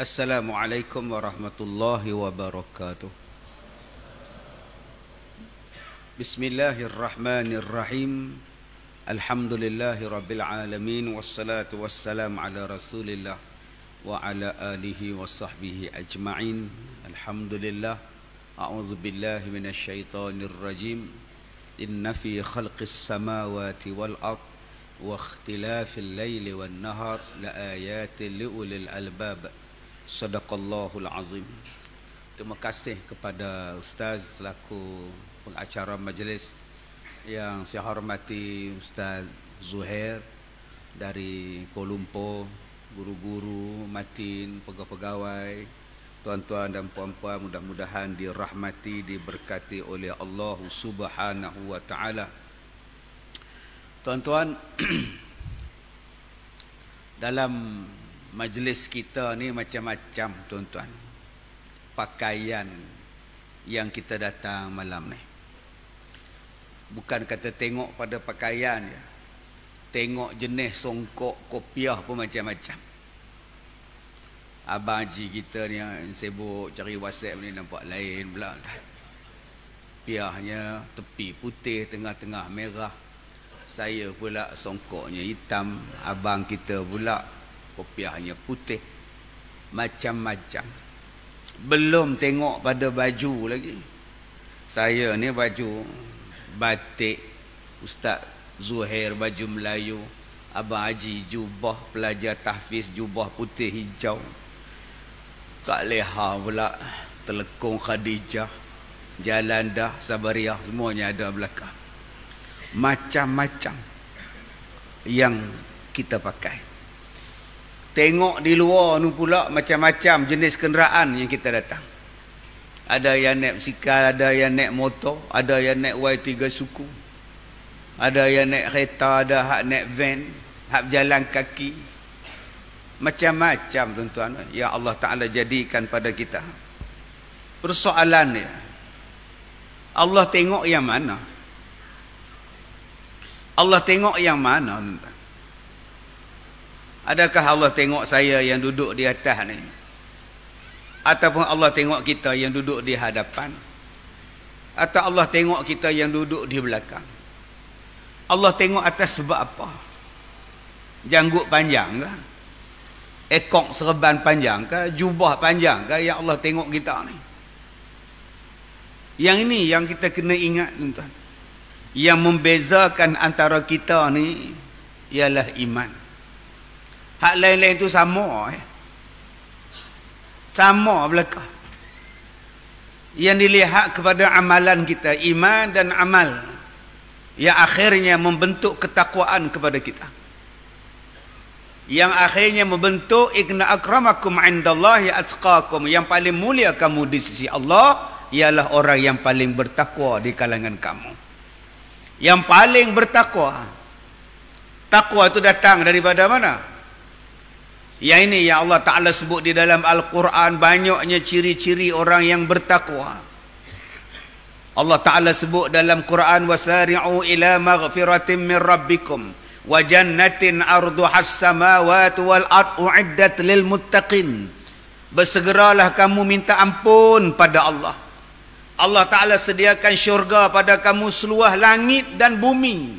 السلام عليكم ورحمة الله وبركاته بسم الله الرحمن الرحيم الحمد لله رب العالمين والصلاة والسلام على رسول الله وعلى آله وصحبه أجمعين الحمد لله أعوذ بالله من الشيطان الرجيم إن في خلق السماوات والأرض واختلاف الليل والنهار لآيات لأولي الألباب Sadaqallahul Azim Terima kasih kepada Ustaz selaku pengacara majlis Yang saya hormati Ustaz Zuhair Dari Kuala Lumpur Guru-guru, matin, pegawai-pegawai Tuan-tuan dan puan-puan mudah-mudahan dirahmati Diberkati oleh Allah subhanahu wa ta'ala Tuan-tuan Dalam Dalam majlis kita ni macam-macam tuan-tuan pakaian yang kita datang malam ni bukan kata tengok pada pakaian je tengok jenis songkok kopiah pun macam-macam abang haji kita ni yang sibuk cari whatsapp ni nampak lain pula piahnya tepi putih tengah-tengah merah saya pula songkoknya hitam abang kita pula kopiahnya putih macam-macam belum tengok pada baju lagi saya ni baju batik ustaz zuhair baju melayu abang haji jubah pelajar tahfiz jubah putih hijau kak leha pula telekong khadijah jalan dah sabariah semuanya ada belakang macam-macam yang kita pakai Tengok di luar ni pula macam-macam jenis kenderaan yang kita datang. Ada yang naik sikal, ada yang naik motor, ada yang naik way tiga suku. Ada yang naik kereta, ada hak naik van, hak jalan kaki. Macam-macam tuan-tuan ya Allah Ta'ala jadikan pada kita. Persoalannya, Allah tengok yang mana? Allah tengok yang mana tuan-tuan? Adakah Allah tengok saya yang duduk di atas ni? Ataupun Allah tengok kita yang duduk di hadapan? Atau Allah tengok kita yang duduk di belakang? Allah tengok atas sebab apa? Janggut panjang ke? Ekor serban panjang ke? Jubah panjang ke yang Allah tengok kita ni? Yang ini yang kita kena ingat tuan-tuan. Yang membezakan antara kita ni ialah iman. Hak lain-lain tu sama eh. Sama belakang Yang dilihat kepada amalan kita Iman dan amal Yang akhirnya membentuk ketakwaan kepada kita yang akhirnya membentuk ikna akramakum indallahi atqakum yang paling mulia kamu di sisi Allah ialah orang yang paling bertakwa di kalangan kamu yang paling bertakwa takwa itu datang daripada mana yang ini yang Allah Ta'ala sebut di dalam Al-Quran Banyaknya ciri-ciri orang yang bertakwa Allah Ta'ala sebut dalam Quran Wasari'u ila maghfiratin min rabbikum Wa jannatin ardu hassamawatu wal ad'u iddat lil muttaqin Bersegeralah kamu minta ampun pada Allah Allah Ta'ala sediakan syurga pada kamu seluah langit dan bumi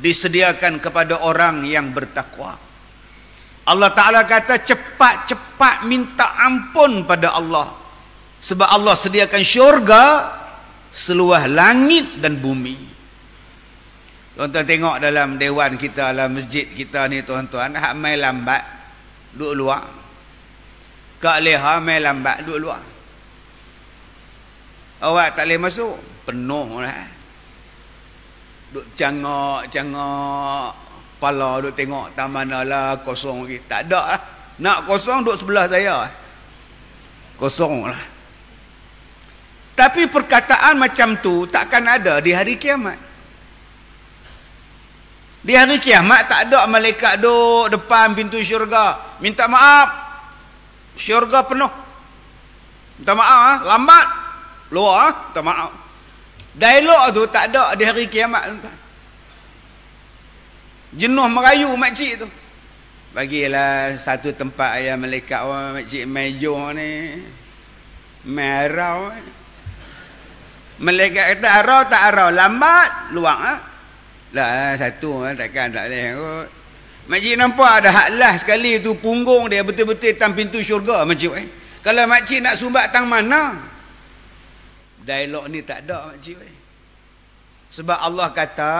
Disediakan kepada orang yang bertakwa. Allah Ta'ala kata cepat-cepat minta ampun pada Allah sebab Allah sediakan syurga seluas langit dan bumi tuan-tuan tengok dalam dewan kita dalam masjid kita ni tuan-tuan hak mai lambat duduk luar kak leha mai lambat duduk luar awak tak boleh masuk penuh lah duduk cangok cangok pala duk tengok taman ala kosong lagi tak ada lah nak kosong duk sebelah saya kosong lah tapi perkataan macam tu takkan ada di hari kiamat di hari kiamat tak ada malaikat duk depan pintu syurga minta maaf syurga penuh minta maaf lah lambat luar ah. minta maaf dialog tu tak ada di hari kiamat tuan jenuh merayu makcik tu bagilah satu tempat ayam malaikat orang makcik mejo ni merau ni. malaikat kata arau tak arau lambat luang lah lah satu lah takkan tak leh kot makcik nampak ada hak lah sekali tu punggung dia betul-betul tang pintu syurga makcik eh. kalau makcik nak sumbat tang mana dialog ni tak ada makcik eh. sebab Allah kata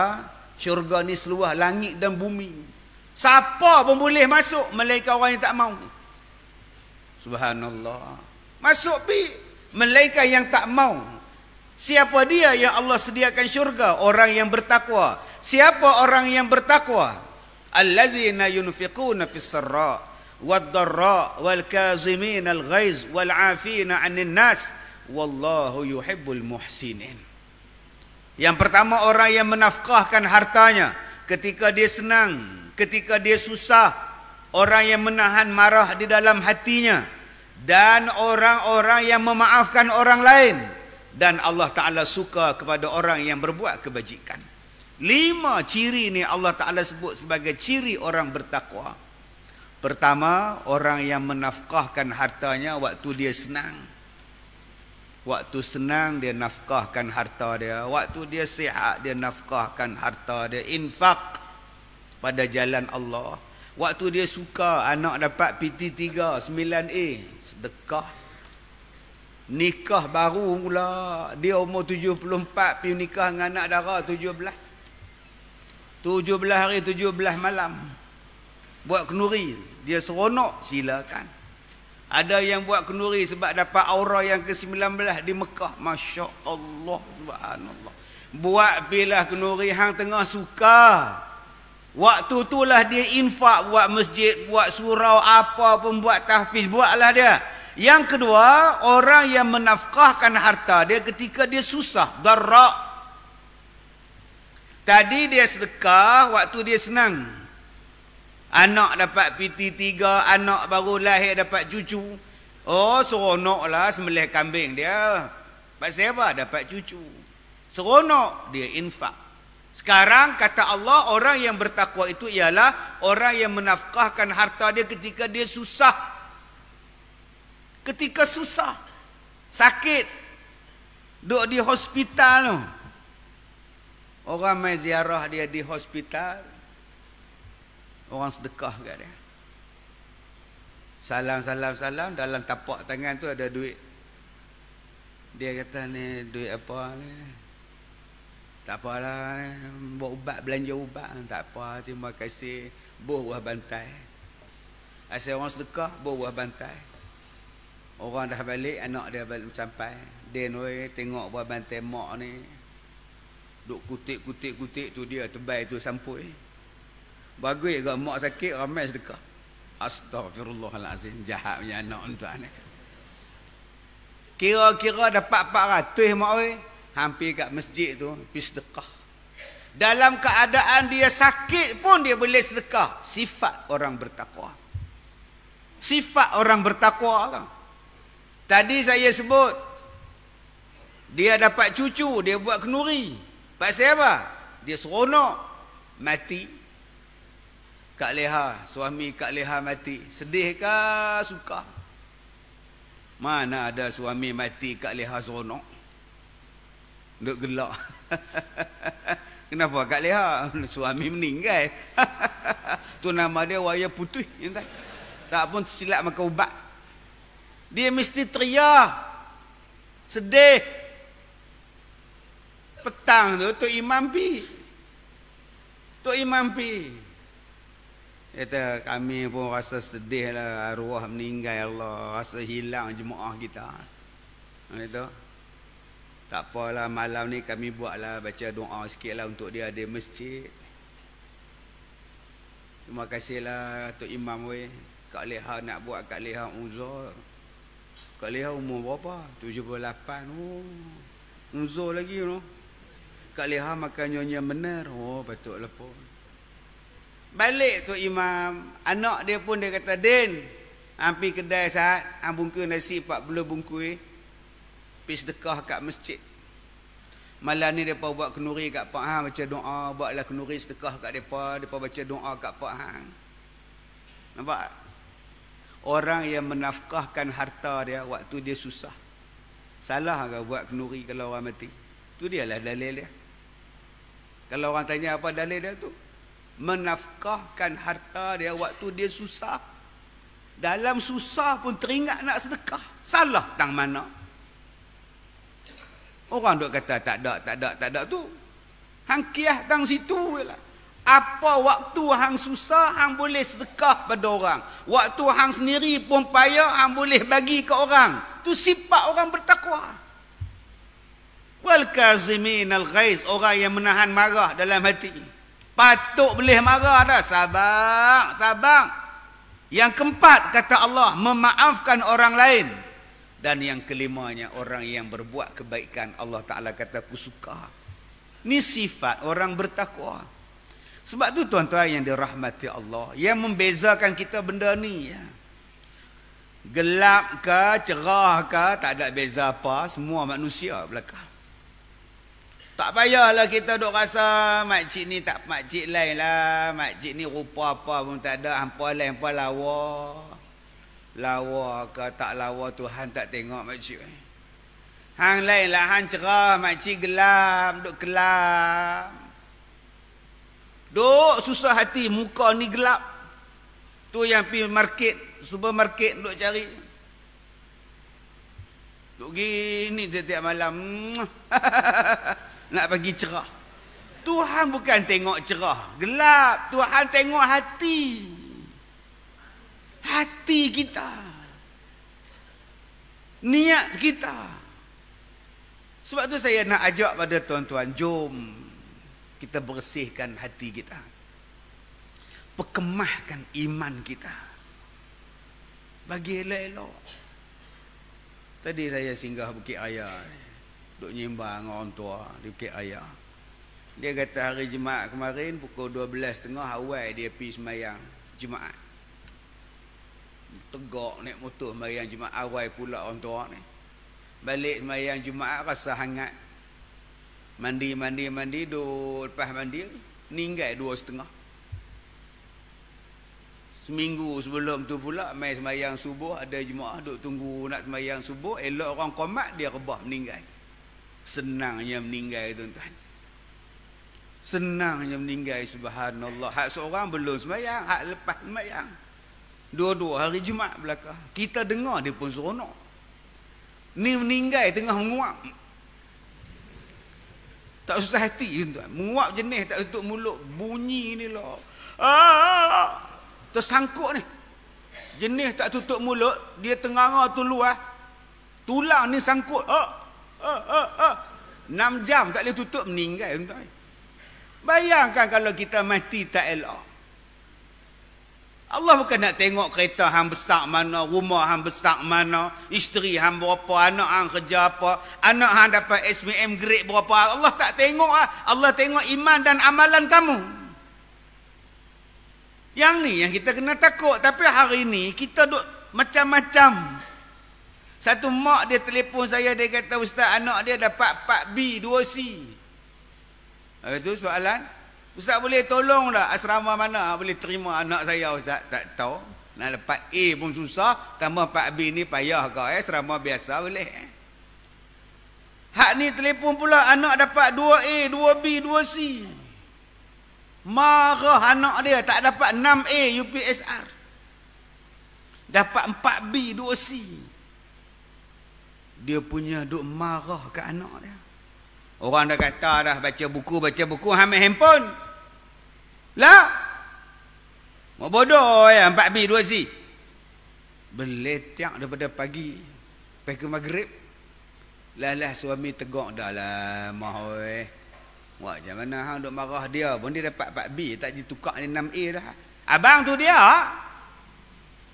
syurga ni seluas langit dan bumi siapa pun boleh masuk malaikat orang yang tak mau subhanallah masuk pi malaikat yang tak mau siapa dia yang Allah sediakan syurga orang yang bertakwa siapa orang yang bertakwa allazina yunfiquna fis sarra wad darra wal kazimina al ghaiz wal afina 'anil nas wallahu yuhibbul muhsinin yang pertama orang yang menafkahkan hartanya ketika dia senang, ketika dia susah, orang yang menahan marah di dalam hatinya dan orang-orang yang memaafkan orang lain dan Allah Taala suka kepada orang yang berbuat kebajikan. Lima ciri ini Allah Taala sebut sebagai ciri orang bertakwa. Pertama, orang yang menafkahkan hartanya waktu dia senang. Waktu senang dia nafkahkan harta dia Waktu dia sihat dia nafkahkan harta dia Infak pada jalan Allah Waktu dia suka anak dapat PT3 9A Sedekah Nikah baru pula Dia umur 74 pergi nikah dengan anak darah 17 17 hari 17 malam Buat kenuri Dia seronok silakan ada yang buat kenduri sebab dapat aura yang ke-19 di Mekah. Masya Allah. Subhanallah. Buat bila kenduri hang tengah suka. Waktu itulah dia infak buat masjid, buat surau, apa pun buat tahfiz. Buatlah dia. Yang kedua, orang yang menafkahkan harta dia ketika dia susah. Darak. Tadi dia sedekah, waktu dia senang. Anak dapat piti tiga, anak baru lahir dapat cucu. Oh, seronok lah sembelih kambing dia. Pasal siapa Dapat cucu. Seronok dia infak. Sekarang kata Allah, orang yang bertakwa itu ialah orang yang menafkahkan harta dia ketika dia susah. Ketika susah. Sakit. Duduk di hospital Orang main ziarah dia di hospital orang sedekah kat dia salam salam salam dalam tapak tangan tu ada duit dia kata ni duit apa ni tak apalah buat ubat belanja ubat tak apa terima kasih buah buah bantai asal orang sedekah buah buah bantai orang dah balik anak dia balik sampai dia ni tengok buah bantai mak ni duk kutik kutik kutik tu dia tebal tu sampul Bagus juga mak sakit ramai sedekah. Astagfirullahalazim. Jahat punya anak tuan ni. Kira-kira dapat 400 mak oi hampir kat masjid tu pi sedekah. Dalam keadaan dia sakit pun dia boleh sedekah. Sifat orang bertakwa. Sifat orang bertakwa lah. Tadi saya sebut dia dapat cucu, dia buat kenuri. Pasal apa? Dia seronok mati Kak Leha, suami Kak Leha mati. Sedih ke suka? Mana ada suami mati Kak Leha seronok? Duk gelak. Kenapa Kak Leha? Suami meninggal. tu nama dia waya putih. Ya tak pun silap makan ubat. Dia mesti teriak. Sedih. Petang tu, tu imam pi. Tu imam pi. Kata kami pun rasa sedih lah Arwah meninggal Allah Rasa hilang jemaah kita Kata ha, Tak apalah malam ni kami buat lah Baca doa sikit lah untuk dia ada masjid Terima kasihlah Atuk Imam weh Kak Leha nak buat Kak Leha uzur Kak Leha umur berapa? 78 oh. Uzur lagi you no? Kak Leha makan nyonya benar Oh patut lepas Balik tu imam Anak dia pun dia kata Din Ampi ah, kedai saat Ampungka ah, nasi 40 bungkui Pergi sedekah kat masjid Malam ni mereka buat kenuri kat Pak Hang Baca doa Buatlah kenuri sedekah kat mereka Mereka baca doa kat Pak Hang Nampak? Orang yang menafkahkan harta dia Waktu dia susah Salah ke buat kenuri kalau orang mati? Itu dia lah dalil dia kalau orang tanya apa dalil dia tu, menafkahkan harta dia waktu dia susah dalam susah pun teringat nak sedekah salah tang mana orang dok kata tak ada tak ada tak ada tu hang kiah tang situ lah. apa waktu hang susah hang boleh sedekah pada orang waktu hang sendiri pun payah hang boleh bagi ke orang tu sifat orang bertakwa wal kazimin al ghaiz orang yang menahan marah dalam hati ini patut boleh marah dah sabar sabar yang keempat kata Allah memaafkan orang lain dan yang kelimanya orang yang berbuat kebaikan Allah Taala kata aku suka ni sifat orang bertakwa sebab tu tuan-tuan yang dirahmati Allah yang membezakan kita benda ni ya gelap ke cerah ke tak ada beza apa semua manusia belakang tak payahlah kita duk rasa makcik ni tak makcik lain lah. Makcik ni rupa apa pun tak ada. Hampa lain pun lawa. Lawa ke tak lawa Tuhan tak tengok makcik. Hang lain lah. Hang cerah makcik gelap. Duk gelap. Duk susah hati muka ni gelap. Tu yang pergi market. Supermarket duk cari. Duk gini tiap-tiap malam. nak bagi cerah. Tuhan bukan tengok cerah, gelap. Tuhan tengok hati. Hati kita. Niat kita. Sebab tu saya nak ajak pada tuan-tuan, jom kita bersihkan hati kita. Perkemahkan iman kita. Bagi elok-elok. Tadi saya singgah Bukit Ayah duk nyimbang dengan orang tua di Bukit Raya. Dia kata hari Jumaat kemarin pukul 12.30 awal dia pi sembahyang Jumaat. Tegak naik motor sembahyang Jumaat awal pula orang tua ni. Balik sembahyang Jumaat rasa hangat. Mandi mandi mandi duk lepas mandi ninggal setengah. Seminggu sebelum tu pula mai sembahyang subuh ada jemaah duk tunggu nak sembahyang subuh elok orang komat dia rebah meninggal. Senangnya meninggal tuan-tuan. Senangnya meninggal subhanallah. Hak seorang belum semayang. Hak lepas semayang. Dua-dua hari Jumat belakang. Kita dengar dia pun seronok. Ni meninggal tengah menguap. Tak susah hati tuan-tuan. Menguap jenis tak tutup mulut. Bunyi ni lah. Ah, tersangkut ni. Jenis tak tutup mulut. Dia tengah-tengah tu luar. Tulang ni sangkut. Ah, Enam jam tak boleh tutup meninggal tuan-tuan. Bayangkan kalau kita mati tak elok. Allah bukan nak tengok kereta hang besar mana, rumah hang besar mana, isteri hang berapa, anak hang kerja apa, anak hang dapat SPM grade berapa. Allah tak tengok ah. Allah tengok iman dan amalan kamu. Yang ni yang kita kena takut. Tapi hari ni kita duk macam-macam satu mak dia telefon saya dia kata ustaz anak dia dapat 4B 2C. Itu soalan. Ustaz boleh tolong tak asrama mana ah, boleh terima anak saya ustaz? Tak tahu. Nak dapat A pun susah, tambah 4B ni payah kau eh asrama biasa boleh. Eh? Hak ni telefon pula anak dapat 2A, 2B, 2C. Marah anak dia tak dapat 6A UPSR. Dapat 4B, 2C dia punya duk marah ke anak dia orang dah kata dah baca buku baca buku ambil handphone lah mau bodoh ya eh, empat bi dua si beletiak daripada pagi pergi ke maghrib lalah lah, suami tegak dah lah eh. Wah, macam mana hang duk marah dia pun dia dapat 4B tak jadi tukar ni enam a dah. Abang tu dia.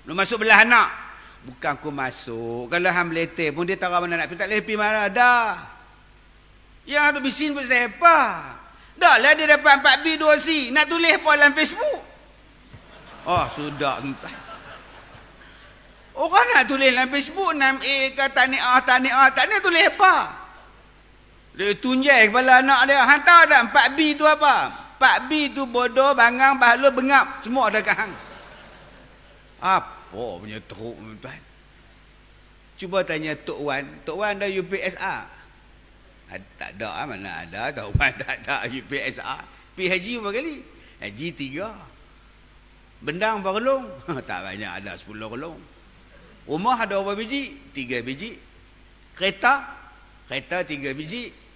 Belum masuk belah anak bukan aku masuk kalau hang meletih pun dia tak mana nak pergi tak boleh pergi mana dah yang ada bisin pun siapa dah lah dia dapat 4B 2C nak tulis apa dalam Facebook oh sudah entah Orang nak tulis dalam Facebook 6A ke tahniah, tahniah, tahniah tulis apa? Dia tunjai kepala anak dia. Hang tahu tak 4B tu apa? 4B tu bodoh, bangang, bahalur bengap. Semua ada kat hang. Apa? apa punya teruk tuan cuba tanya Tok Wan Tok Wan ada UPSA ha, tak ada ah, mana ada Tok Wan tak ada UPSA, pergi haji berapa kali haji tiga bendang berapa tak banyak ada sepuluh kelong rumah ada berapa biji tiga biji kereta kereta tiga biji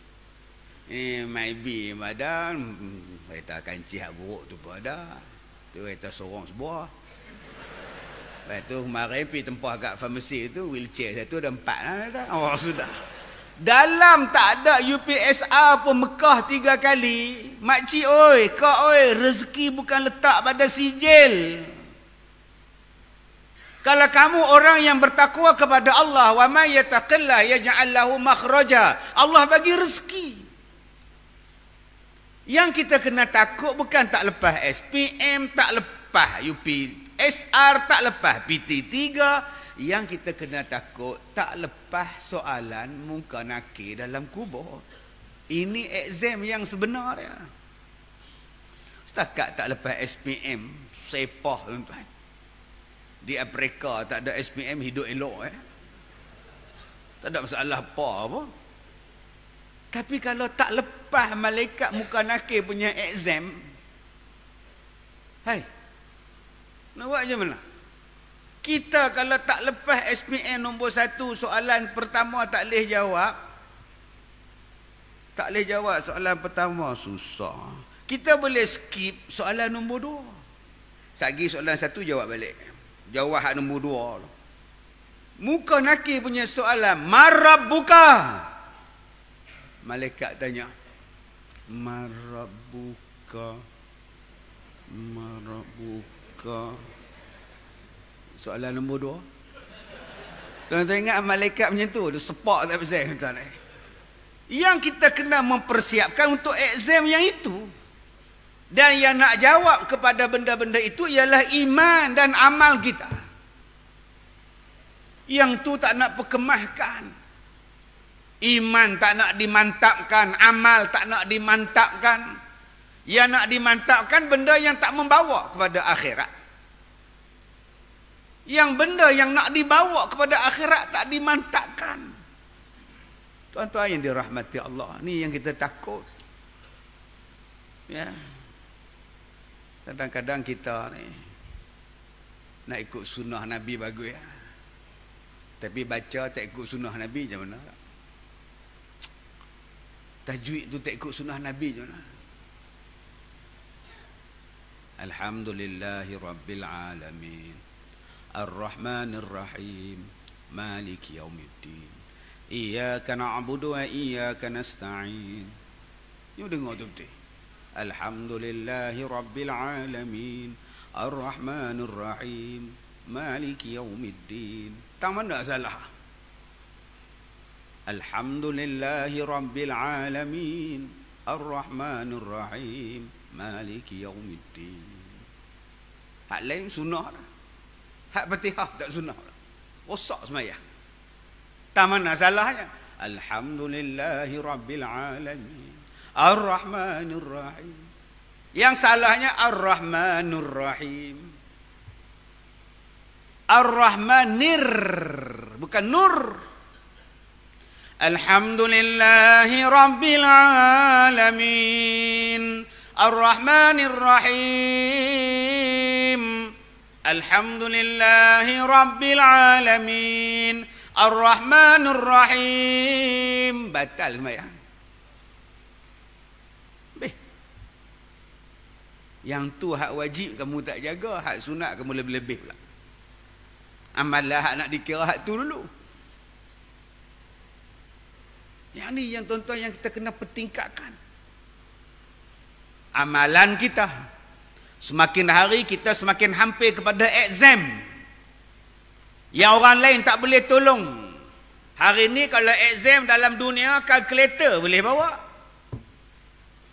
Eh, maybe madam hmm, kereta kancih buruk tu pun ada. Tu kereta sorong sebuah. Lepas tu kemarin pergi tempah kat farmasi tu Wheelchair tu ada empat lah Oh sudah Dalam tak ada UPSR pun Mekah tiga kali Makcik oi, kak oi Rezeki bukan letak pada sijil kalau kamu orang yang bertakwa kepada Allah, wa may yattaqillah yaj'al lahu makhraja. Allah bagi rezeki. Yang kita kena takut bukan tak lepas SPM, tak lepas UP SR tak lepas PT3 yang kita kena takut tak lepas soalan muka nakir dalam kubur ini exam yang sebenarnya setakat tak lepas SPM sepah tuan-tuan di Afrika tak ada SPM hidup elok eh tak ada masalah apa pun tapi kalau tak lepas malaikat muka nakir punya exam hai hey, Nampak macam mana? Kita kalau tak lepas SPM nombor satu soalan pertama tak boleh jawab Tak boleh jawab soalan pertama susah Kita boleh skip soalan nombor dua Sagi soalan satu jawab balik Jawab hak nombor dua Muka nakir punya soalan Marab buka Malaikat tanya Marab buka Marab buka neraka soalan nombor dua tuan-tuan ingat malaikat macam tu dia sepak tak bisa tuan eh? yang kita kena mempersiapkan untuk exam yang itu dan yang nak jawab kepada benda-benda itu ialah iman dan amal kita yang tu tak nak perkemahkan iman tak nak dimantapkan amal tak nak dimantapkan yang nak dimantapkan benda yang tak membawa kepada akhirat. Yang benda yang nak dibawa kepada akhirat tak dimantapkan. Tuan-tuan yang dirahmati Allah, Ini yang kita takut. Ya. Kadang-kadang kita ni nak ikut sunnah Nabi bagus ya. Tapi baca tak ikut sunnah Nabi macam mana? Tajwid tu tak ikut sunnah Nabi macam mana? الحمد لله رب العالمين الرحمن الرحيم مالك يوم الدين إياك نعبد وإياك نستعين يدنغو تبتي الحمد لله رب العالمين الرحمن الرحيم مالك يوم الدين تمنى سلها الحمد لله رب العالمين الرحمن الرحيم مالك يوم الدين Hak lain sunnah dah. Hak Fatihah tak sunnah dah. Rosak semayang. Tak mana salahnya. Alhamdulillahi Rabbil Alamin. Ar-Rahmanir Rahim. Yang salahnya ar rahmanir Rahim. Ar-Rahmanir bukan nur. Alhamdulillahi Rabbil Alamin. Ar-Rahmanir Rahim. الحمد لله رب العالمين الرحمن الرحيم بطل ما Yang tu hak wajib kamu tak jaga, hak sunat kamu lebih-lebih pula. Amallah hak nak dikira hak tu dulu. Yang ni yang tuan-tuan yang kita kena pertingkatkan. Amalan kita, Semakin hari kita semakin hampir kepada exam Yang orang lain tak boleh tolong Hari ini kalau exam dalam dunia Kalkulator boleh bawa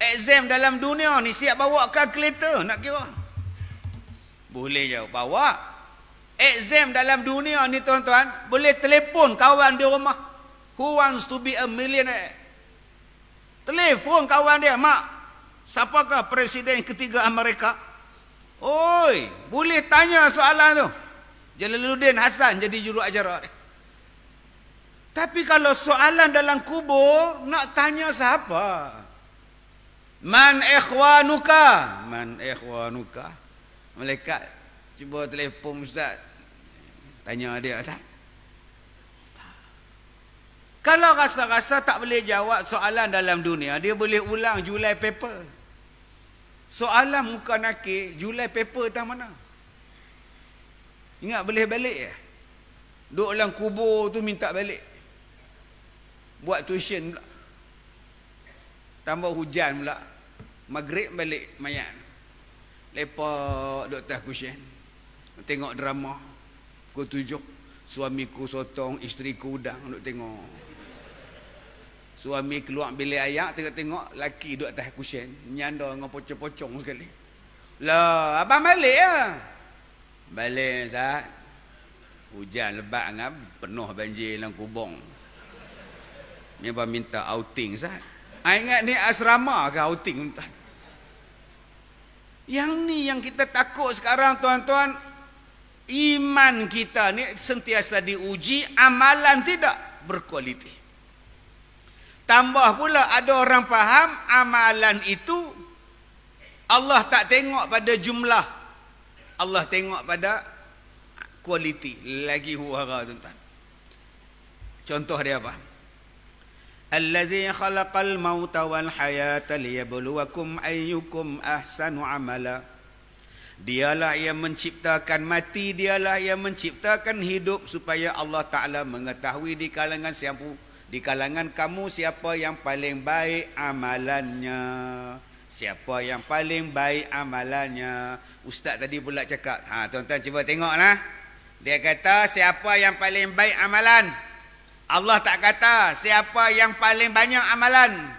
Exam dalam dunia ni siap bawa kalkulator nak kira Boleh je bawa Exam dalam dunia ni tuan-tuan Boleh telefon kawan di rumah Who wants to be a millionaire Telefon kawan dia Mak Siapakah presiden ketiga Amerika? Oi, boleh tanya soalan tu. Jalaluddin Hasan jadi juru ajarah. Tapi kalau soalan dalam kubur, nak tanya siapa? Man ikhwanuka? Man ikhwanuka? Malaikat cuba telefon ustaz. Tanya dia tak? Kalau rasa-rasa tak boleh jawab soalan dalam dunia, dia boleh ulang julai paper. Soalan muka nakir Julai paper tang mana Ingat boleh balik ya eh? Duk dalam kubur tu minta balik Buat tuition pula Tambah hujan pula Maghrib balik mayat Lepak duk atas kusyen Tengok drama Pukul tujuh Suamiku sotong, isteri ku udang Duk tengok Suami keluar bilik ayak tengok-tengok laki duduk atas kusyen, nyanda dengan pocong-pocong sekali. Lah, abang balik ya. Balik sat. Hujan lebat ngam, penuh banjir dalam kubong. Ni abang minta outing sat. Ah ingat ni asrama ke outing tuan. Yang ni yang kita takut sekarang tuan-tuan, iman kita ni sentiasa diuji, amalan tidak berkualiti. Tambah pula ada orang faham amalan itu Allah tak tengok pada jumlah. Allah tengok pada kualiti. Lagi huara tuan-tuan. Contoh dia apa? Allazi khalaqal mauta wal hayata liyabluwakum ayyukum ahsanu amala. Dialah yang menciptakan mati, dialah yang menciptakan hidup supaya Allah Taala mengetahui di kalangan siapa di kalangan kamu siapa yang paling baik amalannya? Siapa yang paling baik amalannya? Ustaz tadi pula cakap. Ha tuan-tuan cuba tengoklah. Dia kata siapa yang paling baik amalan? Allah tak kata siapa yang paling banyak amalan.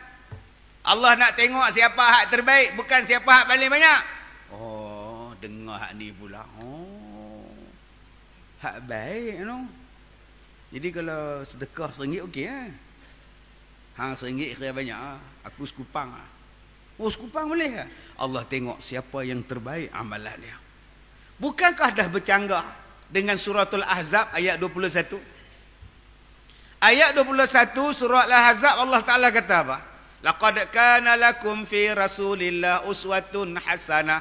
Allah nak tengok siapa hak terbaik bukan siapa hak paling banyak. Oh, dengar hak ni pula. Oh. Hak baik noh. Jadi kalau sedekah seringgit okey eh. Hang seringgit kira banyak ah. Aku sekupang ah. Oh sekupang boleh ke? Eh? Allah tengok siapa yang terbaik amalan dia. Bukankah dah bercanggah dengan suratul Ahzab ayat 21? Ayat 21 surah Al-Ahzab Allah Ta'ala kata apa? Laqad kana lakum fi Rasulillah uswatun hasanah.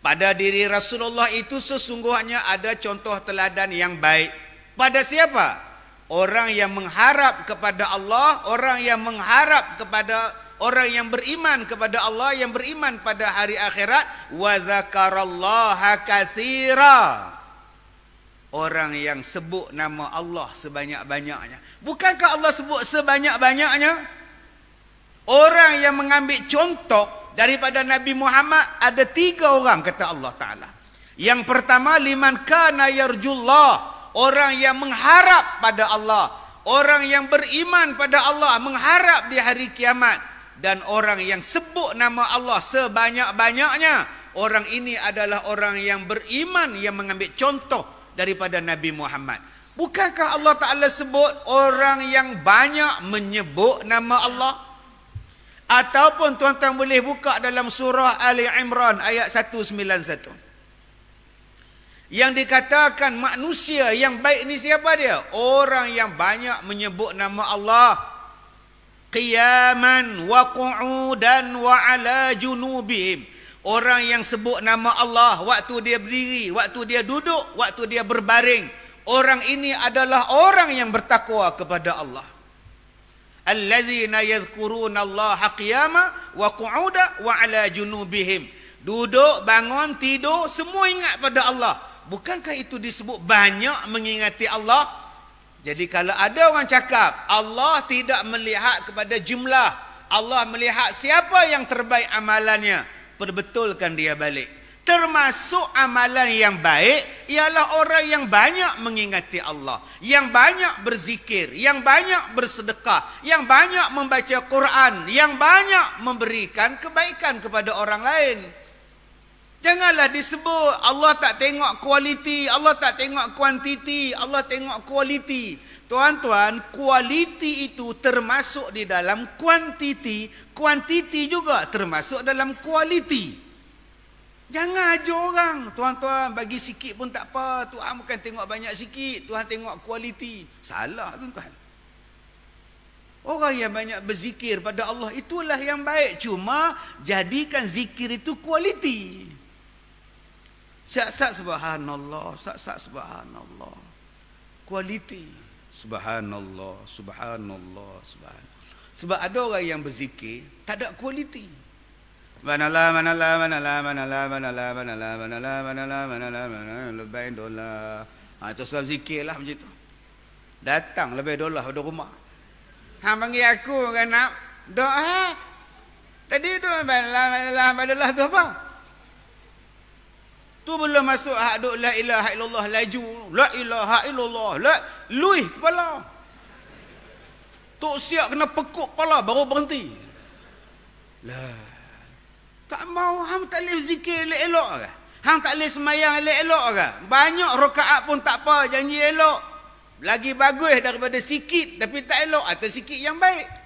Pada diri Rasulullah itu sesungguhnya ada contoh teladan yang baik pada siapa? Orang yang mengharap kepada Allah, orang yang mengharap kepada orang yang beriman kepada Allah yang beriman pada hari akhirat wa zakarallaha katsira. Orang yang sebut nama Allah sebanyak-banyaknya. Bukankah Allah sebut sebanyak-banyaknya? Orang yang mengambil contoh daripada Nabi Muhammad ada tiga orang kata Allah Ta'ala. Yang pertama liman kana yarjullah orang yang mengharap pada Allah orang yang beriman pada Allah mengharap di hari kiamat dan orang yang sebut nama Allah sebanyak-banyaknya orang ini adalah orang yang beriman yang mengambil contoh daripada Nabi Muhammad bukankah Allah Taala sebut orang yang banyak menyebut nama Allah ataupun tuan-tuan boleh buka dalam surah Ali Imran ayat 191 yang dikatakan manusia yang baik ni siapa dia? Orang yang banyak menyebut nama Allah. Qiyaman wa qu'udan wa ala junubihim. Orang yang sebut nama Allah waktu dia berdiri, waktu dia duduk, waktu dia berbaring. Orang ini adalah orang yang bertakwa kepada Allah. Allazina yadhkuruna Allah qiyama wa qu'uda wa ala junubihim. Duduk, bangun, tidur, semua ingat pada Allah. Bukankah itu disebut banyak mengingati Allah? Jadi kalau ada orang cakap Allah tidak melihat kepada jumlah Allah melihat siapa yang terbaik amalannya Perbetulkan dia balik Termasuk amalan yang baik Ialah orang yang banyak mengingati Allah Yang banyak berzikir Yang banyak bersedekah Yang banyak membaca Quran Yang banyak memberikan kebaikan kepada orang lain Janganlah disebut Allah tak tengok kualiti, Allah tak tengok kuantiti, Allah tengok kualiti. Tuan-tuan, kualiti itu termasuk di dalam kuantiti, kuantiti juga termasuk dalam kualiti. Jangan ajar orang, tuan-tuan bagi sikit pun tak apa, Tuhan bukan tengok banyak sikit, Tuhan tengok kualiti. Salah tuan-tuan. Orang yang banyak berzikir pada Allah itulah yang baik. Cuma jadikan zikir itu kualiti. Sak-sak subhanallah, sak-sak subhanallah. Kualiti subhanallah, subhanallah, subhanallah. Sebab ada orang yang berzikir tak ada kualiti. Manala manala manala manala manala manala manala manala manala manala lebih dolar. Ah tu sebab zikirlah macam tu. Datang lebih dolar pada rumah. Hang panggil aku kan nak doa. Tadi tu manala manala manala tu apa? Tu belum masuk hak duk la ilaha illallah laju. La ilaha illallah. La luih kepala. Tok siap kena pekuk kepala baru berhenti. Lah. Tak mau hang tak leh zikir elok elok ke? Hang tak leh semayang elok elok ke? Banyak rakaat pun tak apa janji elok. Lagi bagus daripada sikit tapi tak elok atau sikit yang baik.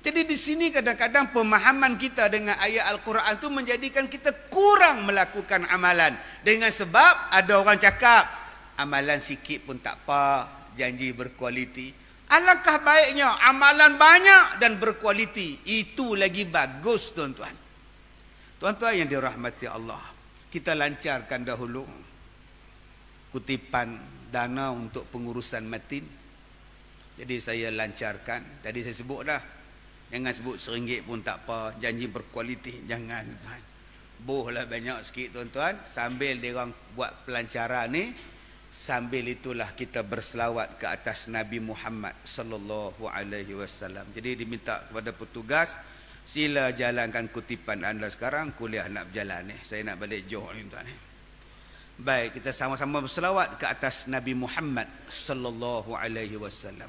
Jadi di sini kadang-kadang pemahaman kita dengan ayat Al-Quran tu menjadikan kita ku kurang melakukan amalan dengan sebab ada orang cakap amalan sikit pun tak apa janji berkualiti alangkah baiknya amalan banyak dan berkualiti itu lagi bagus tuan-tuan tuan-tuan yang dirahmati Allah kita lancarkan dahulu kutipan dana untuk pengurusan matin jadi saya lancarkan tadi saya sebut dah jangan sebut seringgit pun tak apa janji berkualiti jangan tuan buhlah banyak sikit tuan-tuan sambil dia orang buat pelancaran ni sambil itulah kita berselawat ke atas Nabi Muhammad sallallahu alaihi wasallam. Jadi diminta kepada petugas sila jalankan kutipan anda sekarang kuliah nak berjalan ni. Saya nak balik Johor ni tuan-tuan. Baik, kita sama-sama berselawat ke atas Nabi Muhammad sallallahu alaihi wasallam.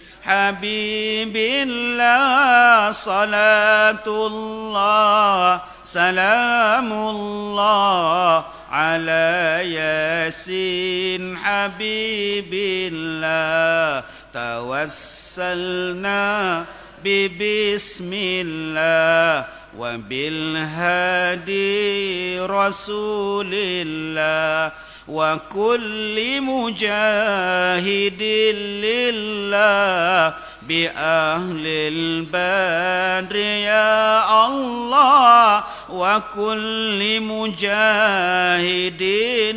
حبيب الله صلاة الله سلام الله على ياسين حبيب الله توسلنا ببسم الله وبالهادي رسول الله وكل مجاهد لله بأهل البدر يا الله وكل مجاهد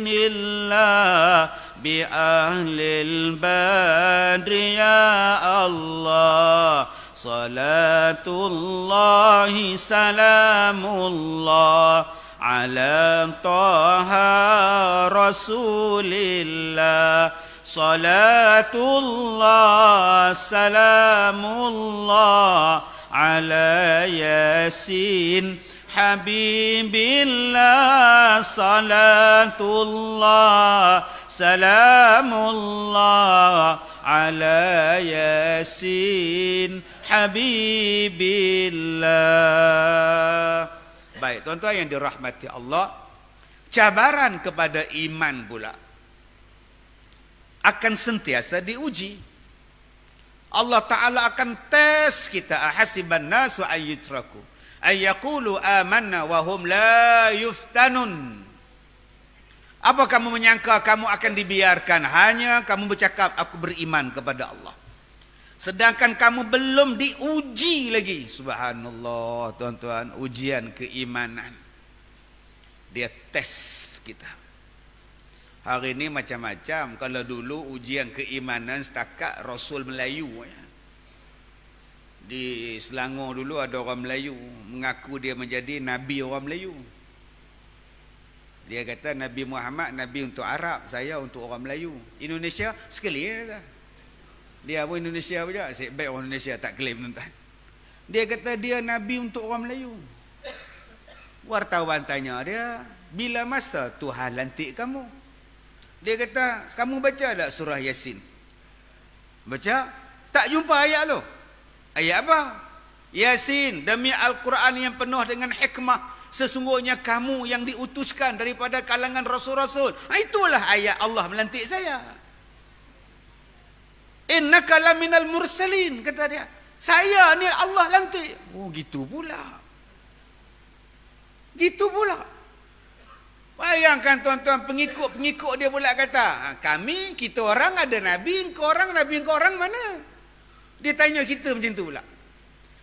لله بأهل البدر يا الله صلاة الله سلام الله على طه رسول الله صلاة الله سلام الله على ياسين حبيب الله صلاة الله سلام الله على ياسين حبيب الله Baik, tuan-tuan yang dirahmati Allah, cabaran kepada iman pula akan sentiasa diuji. Allah Ta'ala akan tes kita. Ahasiban nasu ayyutraku. Ayyakulu amanna wahum la yuftanun. Apa kamu menyangka kamu akan dibiarkan? Hanya kamu bercakap, aku beriman kepada Allah. Sedangkan kamu belum diuji lagi. Subhanallah, tuan-tuan. Ujian keimanan. Dia tes kita. Hari ini macam-macam. Kalau dulu ujian keimanan setakat Rasul Melayu. Ya. Di Selangor dulu ada orang Melayu. Mengaku dia menjadi Nabi orang Melayu. Dia kata Nabi Muhammad Nabi untuk Arab. Saya untuk orang Melayu. Indonesia sekali. Dia, kata. dia pun Indonesia pun je. Baik orang Indonesia tak claim tuan-tuan. Dia kata dia Nabi untuk orang Melayu. Wartawan tanya dia, bila masa Tuhan lantik kamu? Dia kata, kamu baca tak surah Yasin? Baca? Tak jumpa ayat tu. Ayat apa? Yasin, demi Al-Quran yang penuh dengan hikmah, sesungguhnya kamu yang diutuskan daripada kalangan Rasul-Rasul. Ha, itulah ayat Allah melantik saya. Innaka laminal mursalin, kata dia. Saya ni Allah lantik. Oh, gitu pula. Gitu pula. Gitu pula. Bayangkan tuan-tuan pengikut-pengikut dia pula kata, ah, kami, kita orang ada Nabi, engkau orang, Nabi engkau orang mana? Dia tanya kita macam tu pula.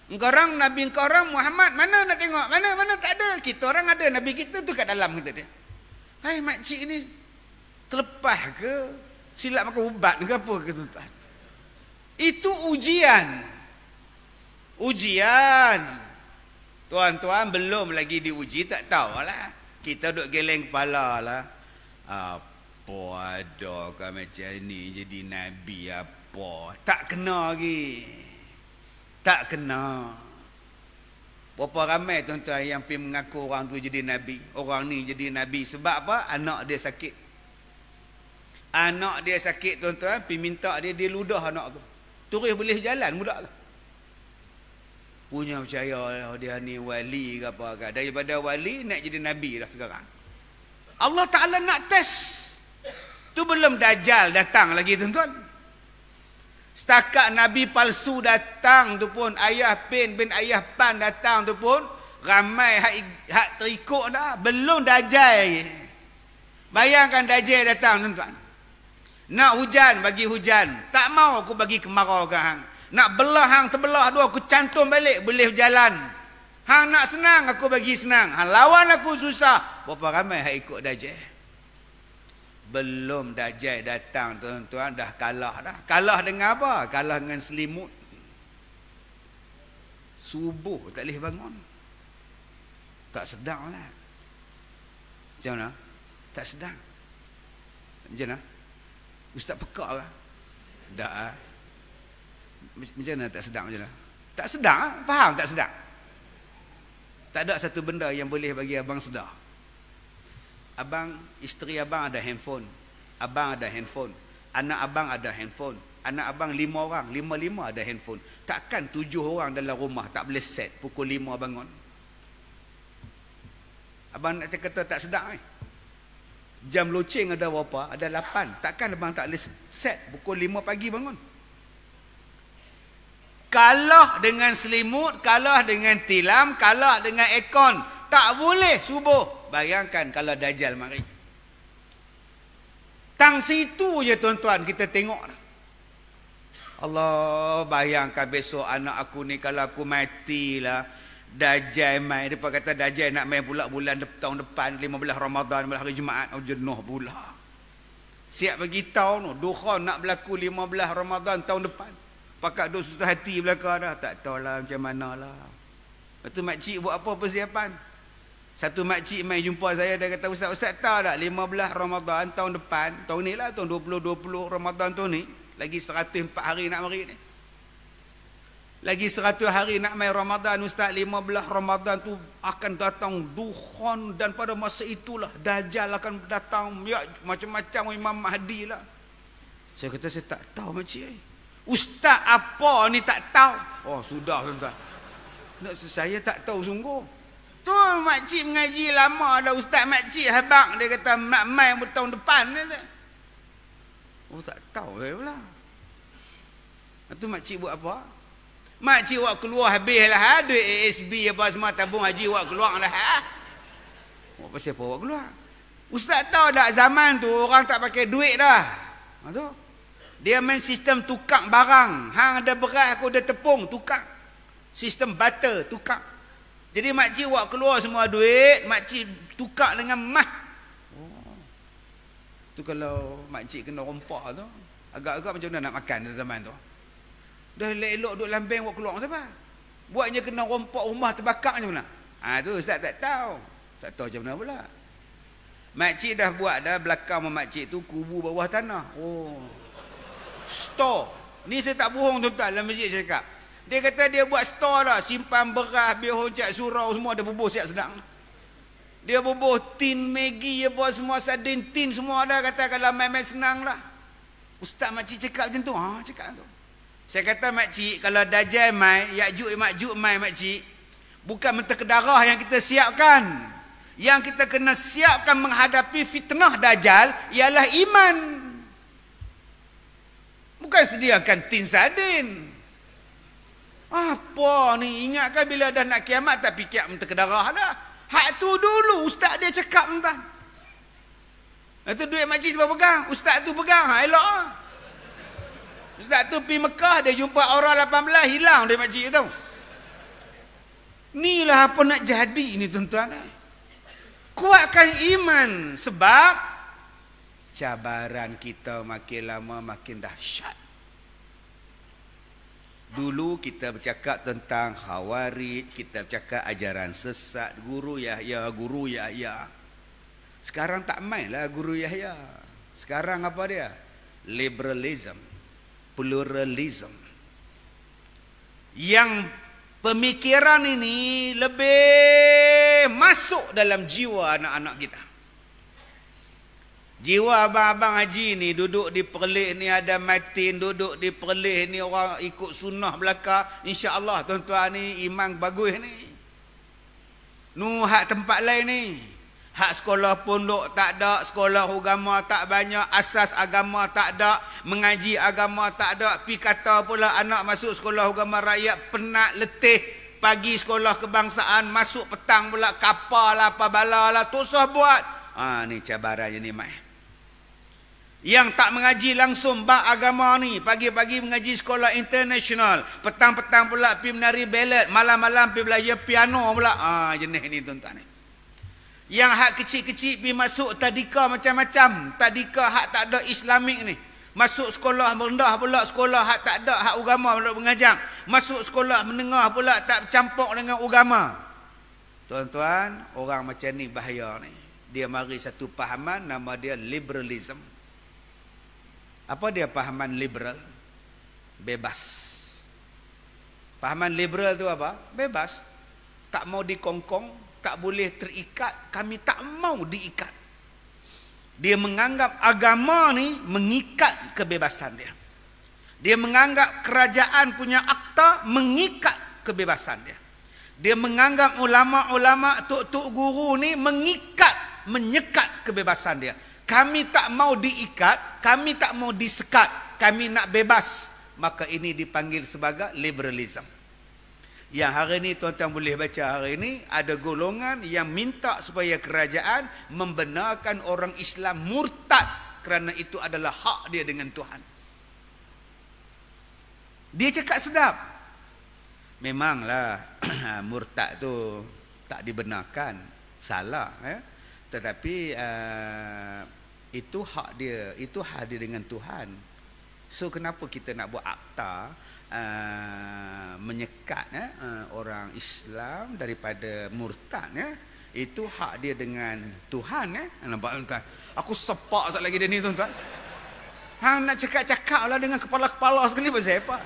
Engkau orang, Nabi engkau orang, Muhammad mana nak tengok? Mana, mana tak ada. Kita orang ada, Nabi kita tu kat dalam kita dia. Hai makcik ni terlepas ke? Silap makan ubat ke apa ke tuan-tuan? Itu Ujian. Ujian. Tuan-tuan belum lagi diuji tak tahulah. Kita duk geleng kepala lah. Apa ada ke macam ni jadi Nabi apa. Tak kena lagi. Tak kena. Berapa ramai tuan-tuan yang pergi mengaku orang tu jadi Nabi. Orang ni jadi Nabi. Sebab apa? Anak dia sakit. Anak dia sakit tuan-tuan. Pergi minta dia, dia ludah anak tu. Turis boleh jalan mudah lah punya percaya dia ni wali ke apa ke daripada wali nak jadi nabi dah sekarang Allah Ta'ala nak test tu belum dajal datang lagi tuan-tuan setakat nabi palsu datang tu pun ayah pin bin ayah pan datang tu pun ramai hak, hak terikut dah belum dajjal bayangkan dajjal datang tuan-tuan nak hujan bagi hujan tak mau aku bagi kemarau ke hang nak belah hang terbelah dua aku cantum balik boleh berjalan. Hang nak senang aku bagi senang. Hang lawan aku susah. Berapa ramai hak ikut Dajjal? Belum Dajjal datang tuan-tuan dah kalah dah. Kalah dengan apa? Kalah dengan selimut. Subuh tak boleh bangun. Tak sedang lah. Macam mana? Tak sedang. Macam mana? Ustaz pekak lah. Dah lah macam mana tak sedap macam mana? Tak sedap, ah. faham tak sedap? Tak ada satu benda yang boleh bagi abang sedar. Abang, isteri abang ada handphone. Abang ada handphone. Anak abang ada handphone. Anak abang lima orang, lima-lima ada handphone. Takkan tujuh orang dalam rumah tak boleh set pukul lima bangun. Abang nak cakap tak sedap eh? Jam loceng ada berapa? Ada lapan. Takkan abang tak boleh set pukul lima pagi bangun? kalah dengan selimut, kalah dengan tilam, kalah dengan ekon. Tak boleh subuh. Bayangkan kalau dajal mari. Tang situ je tuan-tuan kita tengok. Allah bayangkan besok anak aku ni kalau aku matilah. dajai mai. Dia kata dajai nak main pula bulan de tahun depan. 15 Ramadan, hari Jumaat. Oh jenuh pula. Siap bagi tahun tu. Dukha nak berlaku 15 ramadhan tahun depan. Pakat duk susah hati belakang dah. Tak tahulah macam mana lah. Lepas tu makcik buat apa persiapan? Satu makcik main jumpa saya dan kata, Ustaz, Ustaz tahu tak 15 Ramadan tahun depan, tahun ni lah tahun 2020 Ramadan tahun ni, lagi 104 hari nak mari ni. Lagi 100 hari nak main Ramadan Ustaz 15 Ramadan tu akan datang duhan dan pada masa itulah Dajjal akan datang ya, macam-macam Imam Mahdi lah. Saya kata saya tak tahu makcik. Eh. Ustaz apa ni tak tahu? Oh sudah tuan-tuan. Nak saya tak tahu sungguh. Tu makcik mengaji lama dah ustaz makcik habak dia kata mak mai tahun depan ni. Oh tak tahu eh pula. Tu makcik buat apa? Makcik buat keluar habis lah ha? duit ASB apa semua tabung haji buat keluar lah. Ha? Buat pasal apa buat keluar? Ustaz tahu dah zaman tu orang tak pakai duit dah. Ha tu. Dia main sistem tukar barang. Hang ada beras aku ada tepung, tukar. Sistem butter, tukar. Jadi makcik buat keluar semua duit, makcik tukar dengan mah. Oh. Tu kalau makcik kena rompak tu, agak-agak macam mana nak makan zaman tu. Dah elok-elok duduk dalam buat keluar siapa? Buatnya kena rompak rumah terbakar macam mana? Ha, tu ustaz tak tahu. Tak tahu macam mana pula. Makcik dah buat dah belakang rumah makcik tu kubur bawah tanah. Oh store. Ni saya tak bohong tuan-tuan dalam masjid saya cakap. Dia kata dia buat store lah, simpan beras, biar hojat surau semua ada bubuh siap sedang. Dia bubuh tin Maggi apa semua sardin tin semua ada kata kalau main-main senang lah. Ustaz makcik cakap macam tu. Ha cakap tu. Saya kata makcik kalau dajai mai, yakjuk makjuk mai makcik. Bukan mentah darah yang kita siapkan. Yang kita kena siapkan menghadapi fitnah dajal ialah iman. Bukan sediakan tin sadin. Apa ni? Ingatkan bila dah nak kiamat tak fikir minta kedarah dah. Hak tu dulu ustaz dia cakap tuan. Itu duit makcik sebab pegang. Ustaz tu pegang. Ha, elok lah. Ustaz tu pergi Mekah dia jumpa orang 18 hilang dia makcik tu. Inilah apa nak jadi ni tuan-tuan. Kuatkan iman sebab cabaran kita makin lama makin dahsyat Dulu kita bercakap tentang khawarij, kita bercakap ajaran sesat, guru Yahya, guru Yahya. Sekarang tak mainlah guru Yahya. Sekarang apa dia? Liberalism, pluralism. Yang pemikiran ini lebih masuk dalam jiwa anak-anak kita. -anak Jiwa abang-abang haji ni duduk di perlih ni ada matin, duduk di perlih ni orang ikut sunnah belaka. InsyaAllah tuan-tuan ni iman bagus ni. Nu hak tempat lain ni. Hak sekolah pondok tak ada, sekolah agama tak banyak, asas agama tak ada, mengaji agama tak ada. Pi kata pula anak masuk sekolah agama rakyat penat letih. Pagi sekolah kebangsaan, masuk petang pula kapal lah, apa bala lah, tusah buat. Ah ha, ni cabarannya ni mai yang tak mengaji langsung bak agama ni pagi-pagi mengaji sekolah international petang-petang pula pi menari ballet malam-malam pi belajar piano pula ah jenis ni tuan-tuan ni yang hak kecil-kecil pi masuk tadika macam-macam tadika hak tak ada islamik ni masuk sekolah rendah pula sekolah hak tak ada hak agama pula mengajak, masuk sekolah menengah pula tak campur dengan agama tuan-tuan orang macam ni bahaya ni dia mari satu pahaman nama dia liberalism apa dia pahaman liberal? Bebas. Pahaman liberal tu apa? Bebas. Tak mau dikongkong, tak boleh terikat, kami tak mau diikat. Dia menganggap agama ni mengikat kebebasan dia. Dia menganggap kerajaan punya akta mengikat kebebasan dia. Dia menganggap ulama-ulama, tok-tok guru ni mengikat, menyekat kebebasan dia kami tak mau diikat, kami tak mau disekat, kami nak bebas. Maka ini dipanggil sebagai liberalism. Yang hari ini tuan-tuan boleh baca hari ini ada golongan yang minta supaya kerajaan membenarkan orang Islam murtad kerana itu adalah hak dia dengan Tuhan. Dia cakap sedap. Memanglah murtad tu tak dibenarkan, salah ya. Eh? Tetapi uh, itu hak dia, itu hak dia dengan Tuhan. So kenapa kita nak buat akta uh, menyekat eh, uh, orang Islam daripada murtad ya? Eh? Itu hak dia dengan Tuhan Eh? Nampak tuan. Aku sepak sat lagi dia ni tuan-tuan. Hang nak cakap-cakap lah dengan kepala-kepala sekali pasal apa?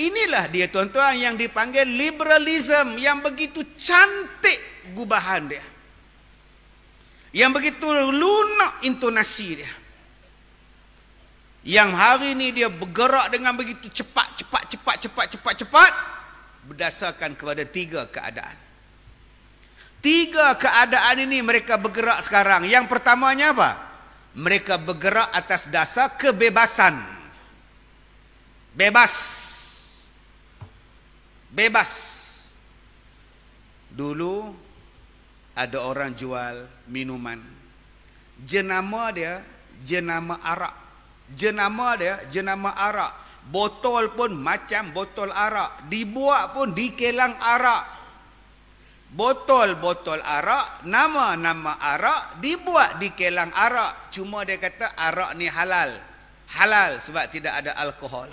Inilah dia tuan-tuan yang dipanggil liberalism yang begitu cantik gubahan dia. Yang begitu lunak intonasi dia. Yang hari ini dia bergerak dengan begitu cepat, cepat, cepat, cepat, cepat, cepat. Berdasarkan kepada tiga keadaan. Tiga keadaan ini mereka bergerak sekarang. Yang pertamanya apa? Mereka bergerak atas dasar kebebasan. Bebas. Bebas. Dulu ada orang jual minuman. Jenama dia jenama arak. Jenama dia jenama arak. Botol pun macam botol arak. Dibuat pun di kelang arak. Botol-botol arak, nama-nama arak dibuat di kelang arak. Cuma dia kata arak ni halal. Halal sebab tidak ada alkohol.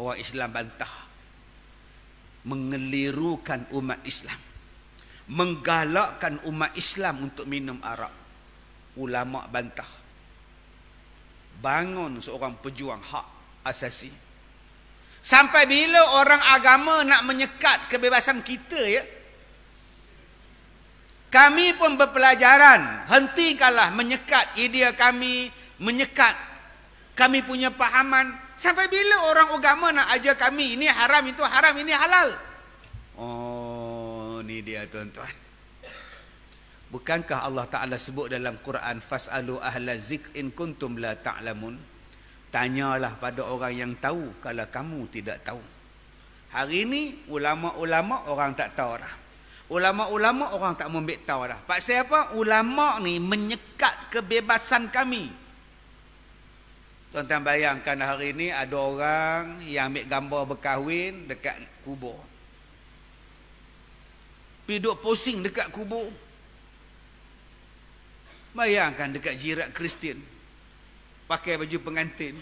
Orang Islam bantah mengelirukan umat Islam menggalakkan umat Islam untuk minum arak ulama bantah bangun seorang pejuang hak asasi sampai bila orang agama nak menyekat kebebasan kita ya kami pun berpelajaran hentikanlah menyekat idea kami menyekat kami punya pahaman Sampai bila orang agama nak ajar kami ini haram itu haram ini halal? Oh, ni dia tuan-tuan. Bukankah Allah Taala sebut dalam Quran fasalu ahla zikr in kuntum la ta'lamun? Tanyalah pada orang yang tahu kalau kamu tidak tahu. Hari ini ulama-ulama orang tak tahu dah. Ulama-ulama orang tak membik tahu dah. Pasal apa? Ulama ni menyekat kebebasan kami Tuan-tuan bayangkan hari ini ada orang yang ambil gambar berkahwin dekat kubur. Piduk posing dekat kubur. Bayangkan dekat jirat Kristian. Pakai baju pengantin.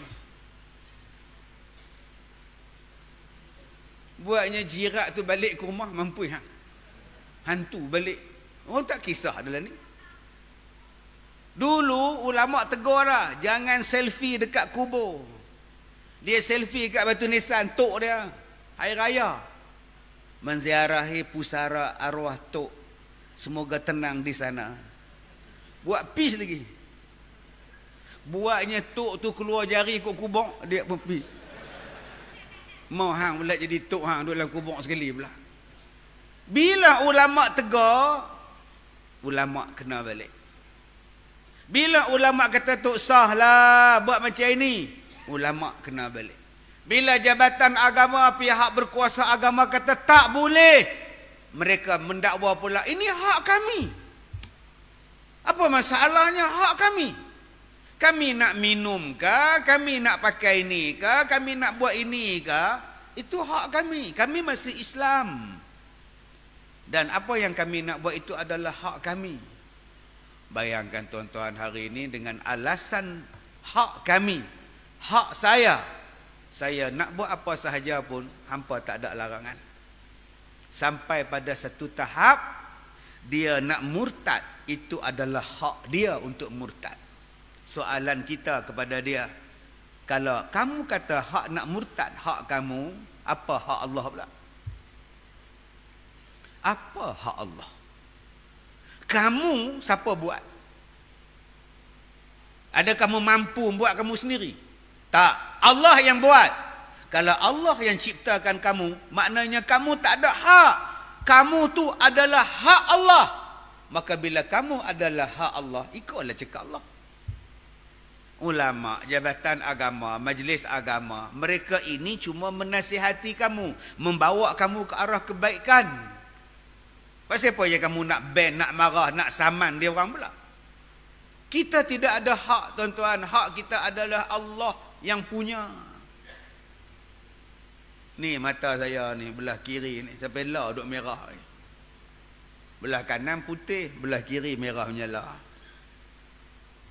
Buatnya jirat tu balik ke rumah mampu. Ha? Hantu balik. Orang oh, tak kisah dalam ni. Dulu ulama tegur lah Jangan selfie dekat kubur Dia selfie dekat batu nisan Tok dia Hari raya Menziarahi pusara arwah Tok Semoga tenang di sana Buat pis lagi Buatnya Tok tu keluar jari ikut kubur Dia pun pis Mau hang pula jadi Tok hang Duduk dalam kubur sekali pula Bila ulama tegur Ulama kena balik bila ulama kata tak sah lah buat macam ini, ulama kena balik. Bila jabatan agama pihak berkuasa agama kata tak boleh, mereka mendakwa pula ini hak kami. Apa masalahnya hak kami? Kami nak minum ke, kami nak pakai ini ke, kami nak buat ini ke, itu hak kami. Kami masih Islam. Dan apa yang kami nak buat itu adalah hak kami. Bayangkan tuan-tuan hari ini dengan alasan hak kami, hak saya. Saya nak buat apa sahaja pun hampa tak ada larangan. Sampai pada satu tahap dia nak murtad, itu adalah hak dia untuk murtad. Soalan kita kepada dia, kalau kamu kata hak nak murtad hak kamu, apa hak Allah pula? Apa hak Allah? kamu siapa buat? Ada kamu mampu buat kamu sendiri? Tak. Allah yang buat. Kalau Allah yang ciptakan kamu, maknanya kamu tak ada hak. Kamu tu adalah hak Allah. Maka bila kamu adalah hak Allah, ikutlah cakap Allah. Ulama, jabatan agama, majlis agama, mereka ini cuma menasihati kamu, membawa kamu ke arah kebaikan. Pasal apa yang kamu nak ban, nak marah, nak saman dia orang pula? Kita tidak ada hak tuan-tuan. Hak kita adalah Allah yang punya. Ni mata saya ni belah kiri ni sampai la duk merah ni. Belah kanan putih, belah kiri merah menyala.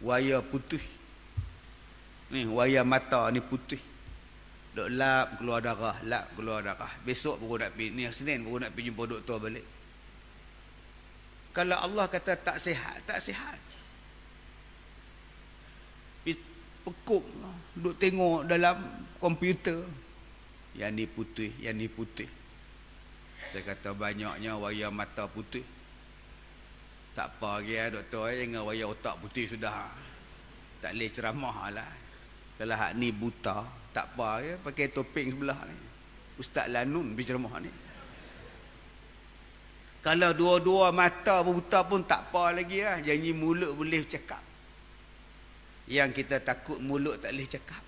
Wayar putih. Ni wayar mata ni putih. Duk lap keluar darah, lap keluar darah. Besok baru nak pergi ni Senin baru nak pergi jumpa doktor balik kalau Allah kata tak sihat tak sihat pekuk duduk tengok dalam komputer yang ni putih yang ni putih saya kata banyaknya wayar mata putih tak apa lagi ya, doktor eh, dengan wayar otak putih sudah tak boleh ceramah lah kalau hak ni buta tak apa ya, pakai topeng sebelah ni ustaz lanun berceramah ni kalau dua-dua mata buta pun tak apa lagi lah. Janji mulut boleh cakap. Yang kita takut mulut tak boleh cakap.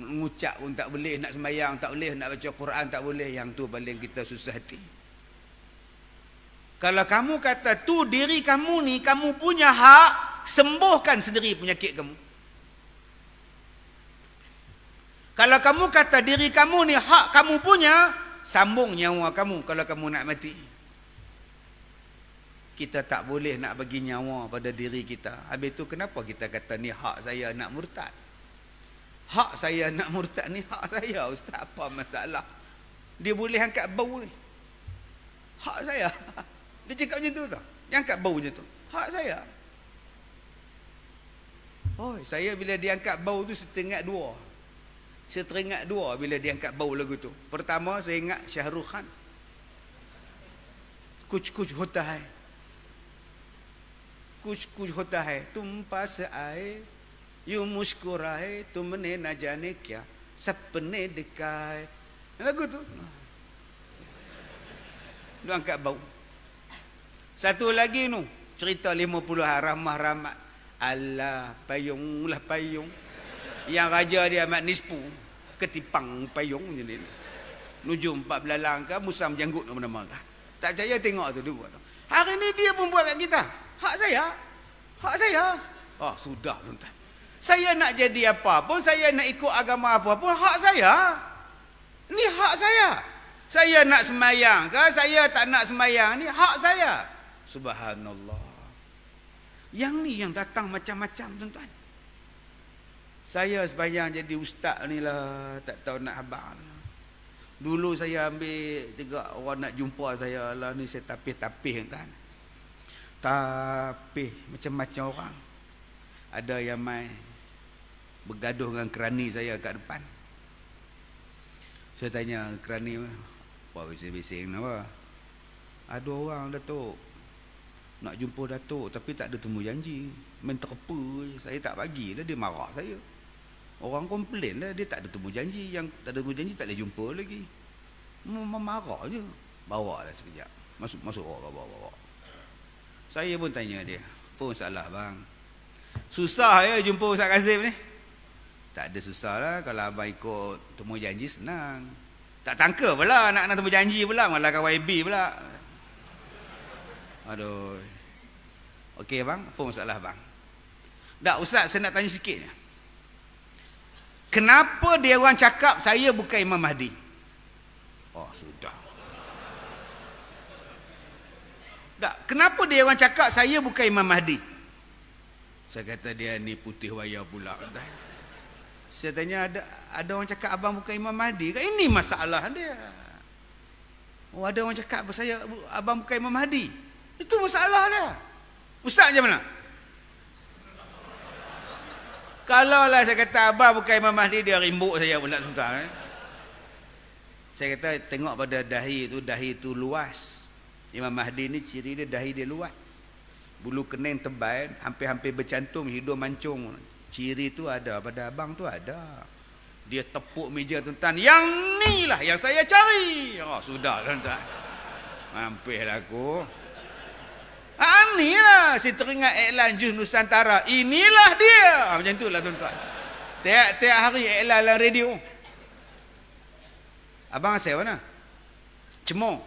Mengucap pun tak boleh, nak sembahyang tak boleh, nak baca Quran tak boleh. Yang tu paling kita susah hati. Kalau kamu kata tu diri kamu ni, kamu punya hak, sembuhkan sendiri penyakit kamu. Kalau kamu kata diri kamu ni hak kamu punya, sambung nyawa kamu kalau kamu nak mati. Kita tak boleh nak bagi nyawa pada diri kita. Habis tu kenapa kita kata ni hak saya nak murtad? Hak saya nak murtad ni hak saya ustaz. Apa masalah? Dia boleh angkat bau ni. Hak saya. Dia cakap macam tu tau. Dia angkat bau macam tu. Hak saya. Oh, saya bila diangkat bau tu setengah dua. Saya teringat dua bila dia angkat bau lagu tu. Pertama saya ingat Syahrul Khan. Kuch-kuch hota hai. Kuch-kuch hota hai. Tum pas aaye, yu muskurae, tumne na jane kya, sapne dikhae. Lagu tu. Dia angkat bau. Satu lagi nu cerita lima 50 haramah ramad. Allah payung lah payung yang raja dia amat nispu ketipang payung ni nuju empat belalang ke musang janggut nama-nama ke tak percaya tengok tu dia buat hari ni dia pun buat kat kita hak saya hak saya oh sudah tuan saya nak jadi apa pun saya nak ikut agama apa pun hak saya ni hak saya saya nak semayang ke saya tak nak semayang ni hak saya subhanallah yang ni yang datang macam-macam tuan-tuan saya sebayang jadi ustaz ni lah Tak tahu nak habar lah. Dulu saya ambil Tiga orang nak jumpa saya lah Ni saya tapih-tapih kan Tapih Macam-macam orang Ada yang mai Bergaduh dengan kerani saya kat depan Saya tanya kerani Apa bising-bising apa Ada orang Datuk Nak jumpa Datuk Tapi tak ada temu janji Main terpe Saya tak bagi lah Dia marah saya Orang komplain lah Dia tak ada temu janji Yang tak ada temu janji Tak boleh jumpa lagi Memarah je Bawa lah sekejap Masuk masuk orang bawa, bawa, bawa Saya pun tanya dia Apa masalah bang Susah ya jumpa Ustaz Kazim ni Tak ada susah lah Kalau abang ikut temu janji senang Tak tangka pula Nak, nak temu janji pula Malah kawan YB pula Aduh Okey bang, apa masalah bang? Tak, Ustaz saya nak tanya sikit. Ni. Kenapa dia orang cakap saya bukan Imam Mahdi? Oh, sudah. Tak, kenapa dia orang cakap saya bukan Imam Mahdi? Saya kata dia ni putih wayar pula. Saya tanya ada ada orang cakap abang bukan Imam Mahdi. Kat ini masalah dia. Oh, ada orang cakap saya abang bukan Imam Mahdi. Itu masalah dia. Ustaz macam mana? Kalau lah saya kata abang bukan Imam Mahdi dia rimbuk saya pula tuan eh. Saya kata tengok pada dahi itu dahi itu luas. Imam Mahdi ni ciri dia dahi dia luas. Bulu kening tebal, hampir-hampir bercantum, hidung mancung. Ciri tu ada pada abang tu ada. Dia tepuk meja tuan-tuan. Yang ni lah yang saya cari. Oh, sudah tuan-tuan. Mampir aku. Anilah ah, si teringat iklan jus Nusantara. Inilah dia. Ha, macam itulah tuan-tuan. Tiap-tiap hari iklan dalam radio. Abang asal mana? Cemo.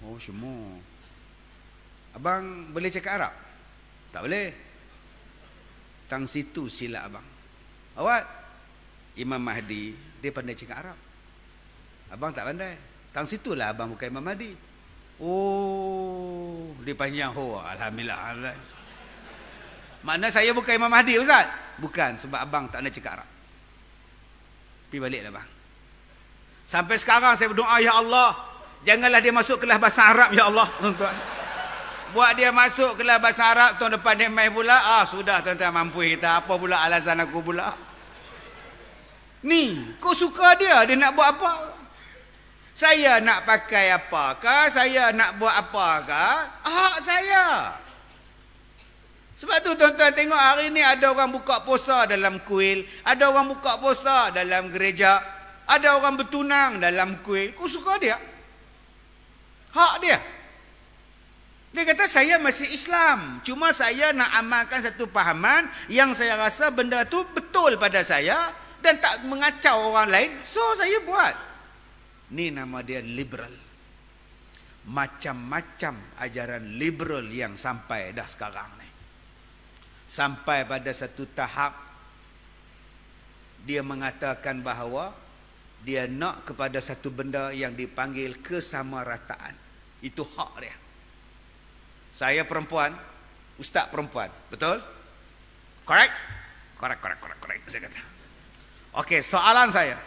Oh, cemo. Abang boleh cakap Arab? Tak boleh. Tang situ silap abang. Awak? Imam Mahdi, dia pandai cakap Arab. Abang tak pandai. Tang situlah abang bukan Imam Mahdi. Oh, dia panjang. Oh, Alhamdulillah. Alhamdulillah. Makna saya bukan Imam Mahdi, Ustaz. Bukan, sebab abang tak nak cakap Arab. Pergi baliklah, abang. Sampai sekarang saya berdoa, Ya Allah. Janganlah dia masuk kelas bahasa Arab, Ya Allah. Tuan. Buat dia masuk kelas bahasa Arab, tahun depan dia main pula. Ah, sudah tuan-tuan mampu kita. Apa pula alasan aku pula? Ni, kau suka dia, dia nak buat apa? Saya nak pakai apakah? Saya nak buat apakah? Hak saya. Sebab tu tuan-tuan tengok hari ni ada orang buka puasa dalam kuil, ada orang buka puasa dalam gereja, ada orang bertunang dalam kuil. Ku suka dia? Hak dia. Dia kata saya masih Islam, cuma saya nak amalkan satu pahaman yang saya rasa benda tu betul pada saya dan tak mengacau orang lain. So saya buat. Ini nama dia liberal. Macam-macam ajaran liberal yang sampai dah sekarang ni. Sampai pada satu tahap dia mengatakan bahawa dia nak kepada satu benda yang dipanggil kesamarataan. Itu hak dia. Saya perempuan, ustaz perempuan, betul? Correct? Correct, correct, correct, correct. Saya kata. Okey, soalan saya.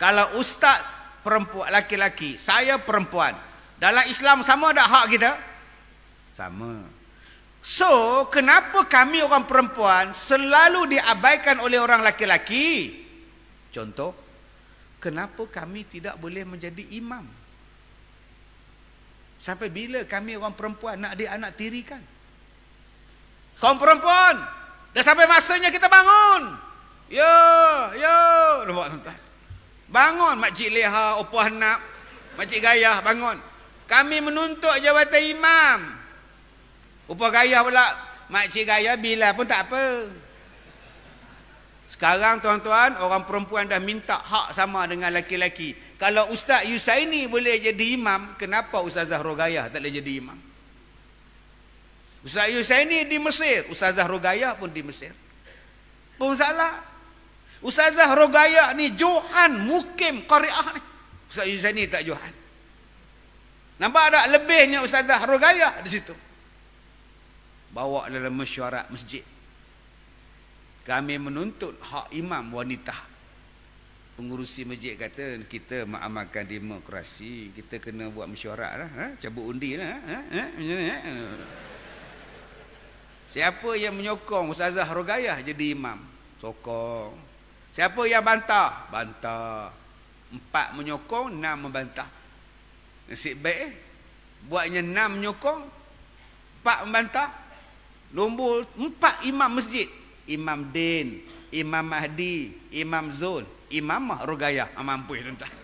Kalau ustaz perempuan laki-laki saya perempuan dalam Islam sama ada hak kita sama so kenapa kami orang perempuan selalu diabaikan oleh orang laki-laki contoh kenapa kami tidak boleh menjadi imam sampai bila kami orang perempuan nak dia anak tirikan kaum perempuan dah sampai masanya kita bangun yo yo nampak tuan Bangun Makcik Leha, Opah Hanap, Makcik gaya, bangun. Kami menuntut jawatan imam. Opah gaya, pula, Makcik gaya bila pun tak apa. Sekarang tuan-tuan, orang perempuan dah minta hak sama dengan laki-laki. Kalau Ustaz Yusaini boleh jadi imam, kenapa Ustaz Zahro gaya tak boleh jadi imam? Ustaz Yusaini di Mesir, Ustaz Zahro gaya pun di Mesir. Pun salah. Ustazah rogaya ni Johan Mukim Qariah ni. Ustaz Yusani tak Johan. Nampak ada lebihnya Ustazah rogaya di situ. Bawa dalam mesyuarat masjid. Kami menuntut hak imam wanita. Pengurusi masjid kata kita mengamalkan demokrasi, kita kena buat mesyuarat lah, ha? cabut undi lah. Ha? Ha? ha? ha? Siapa yang menyokong Ustazah rogaya jadi imam? Sokong. Siapa yang bantah? Bantah. Empat menyokong, enam membantah. Nasib baik eh? Buatnya enam menyokong, empat membantah. Nombor empat imam masjid. Imam Din, Imam Mahdi, Imam Zul, Imam Rugayah. Mampu ya tuan-tuan.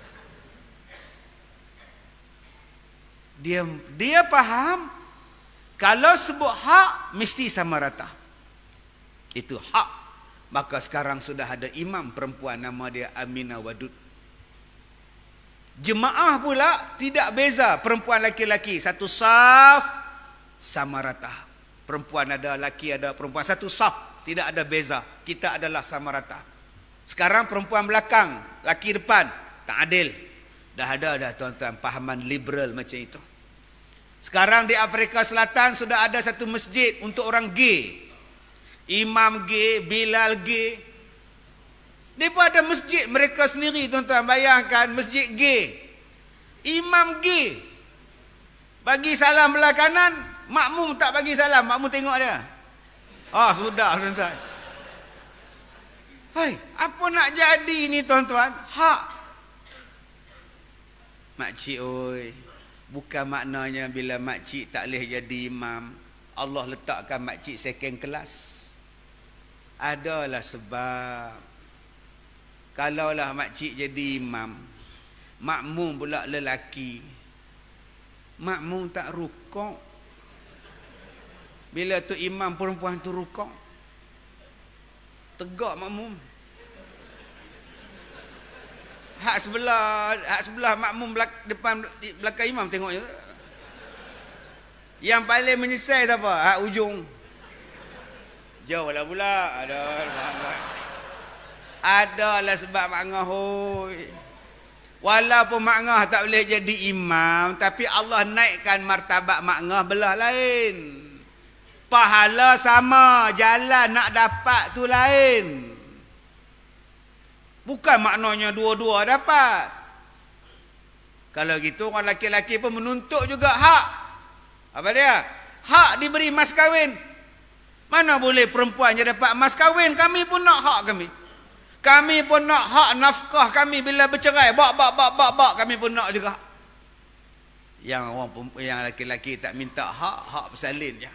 Dia, dia faham kalau sebut hak, mesti sama rata. Itu hak maka sekarang sudah ada imam perempuan nama dia Aminah Wadud jemaah pula tidak beza perempuan laki-laki satu saf sama rata perempuan ada laki ada perempuan satu saf tidak ada beza kita adalah sama rata sekarang perempuan belakang laki depan tak adil dah ada dah tuan-tuan pahaman liberal macam itu sekarang di Afrika Selatan sudah ada satu masjid untuk orang gay Imam G, Bilal G. Depa ada masjid mereka sendiri tuan-tuan bayangkan masjid G. Imam G. Bagi salam belah kanan, makmum tak bagi salam, makmum tengok dia. Ah oh, sudah tuan-tuan. Hai, apa nak jadi ni tuan-tuan? Hak Makcik oi, bukan maknanya bila makcik tak boleh jadi imam, Allah letakkan makcik second class adalah sebab kalaulah makcik jadi imam makmum pula lelaki makmum tak rukuk bila tu imam perempuan tu rukuk tegak makmum hak sebelah hak sebelah makmum belak, depan belakang imam tengok je yang paling menyesal siapa hak ujung Jauh lah pula. Ada Adalah sebab Mak Ngah. Walaupun Mak Ngah tak boleh jadi imam. Tapi Allah naikkan martabat makngah belah lain. Pahala sama. Jalan nak dapat tu lain. Bukan maknanya dua-dua dapat. Kalau gitu orang lelaki-lelaki pun menuntut juga hak. Apa dia? Hak diberi mas kahwin. Mana boleh perempuan yang dapat mas kahwin Kami pun nak hak kami Kami pun nak hak nafkah kami Bila bercerai Bak, bak, bak, bak, bak Kami pun nak juga Yang orang yang lelaki laki tak minta hak Hak bersalin je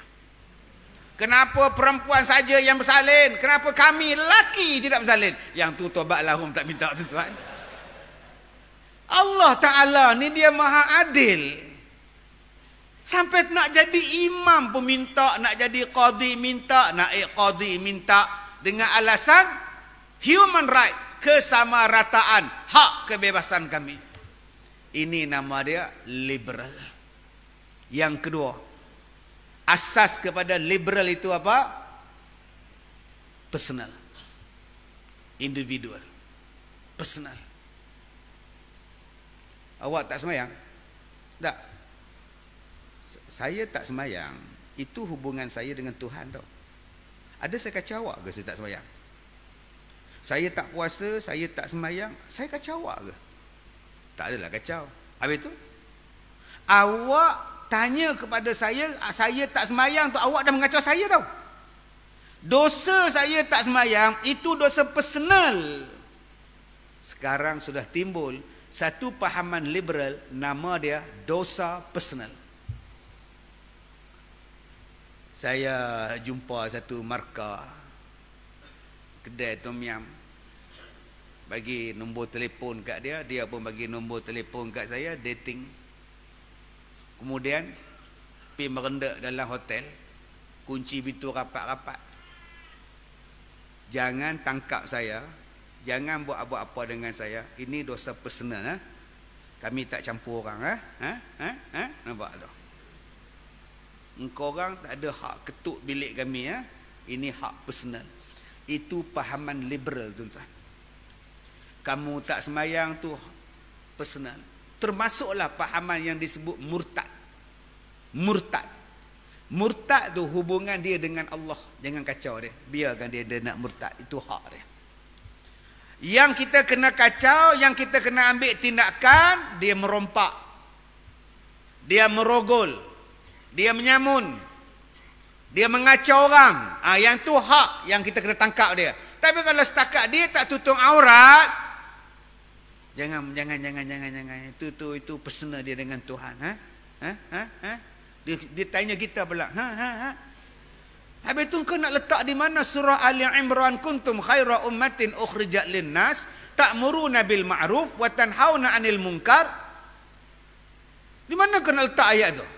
Kenapa perempuan saja yang bersalin Kenapa kami laki tidak bersalin Yang tu tobat lahum tak minta tu tuan Allah Ta'ala ni dia maha adil Sampai nak jadi imam pun minta, nak jadi qadi minta, naik eh, qadi minta dengan alasan human right, kesamarataan, hak kebebasan kami. Ini nama dia liberal. Yang kedua, asas kepada liberal itu apa? Personal. Individual. Personal. Awak tak semayang? Tak saya tak semayang itu hubungan saya dengan Tuhan tau ada saya kacau awak ke saya tak semayang saya tak puasa saya tak semayang saya kacau awak ke tak adalah kacau habis tu awak tanya kepada saya saya tak semayang tu awak dah mengacau saya tau dosa saya tak semayang itu dosa personal sekarang sudah timbul satu pahaman liberal nama dia dosa personal saya jumpa satu markah kedai tom yam bagi nombor telefon kat dia dia pun bagi nombor telefon kat saya dating kemudian pi merendak dalam hotel kunci pintu rapat-rapat jangan tangkap saya jangan buat apa apa dengan saya ini dosa personal ha? kami tak campur orang ha? Ha? Ha? Ha? nampak tu engkau tak ada hak ketuk bilik kami ya. Ini hak personal. Itu pahaman liberal tuan-tuan. Kamu tak semayang tu personal. Termasuklah pahaman yang disebut murtad. Murtad. Murtad tu hubungan dia dengan Allah. Jangan kacau dia. Biarkan dia, dia nak murtad. Itu hak dia. Yang kita kena kacau, yang kita kena ambil tindakan, dia merompak. Dia merogol dia menyamun dia mengacau orang ha, yang tu hak yang kita kena tangkap dia tapi kalau setakat dia tak tutup aurat jangan jangan jangan jangan jangan itu tu itu personal dia dengan Tuhan ha ha ha, ha? Dia, dia tanya kita pula ha ha ha Habis tu kau nak letak di mana surah Ali Imran kuntum khaira ummatin ukhrijat linnas ta'muruna bil ma'ruf wa tanhauna 'anil munkar Di mana kau nak letak ayat tu? Ha?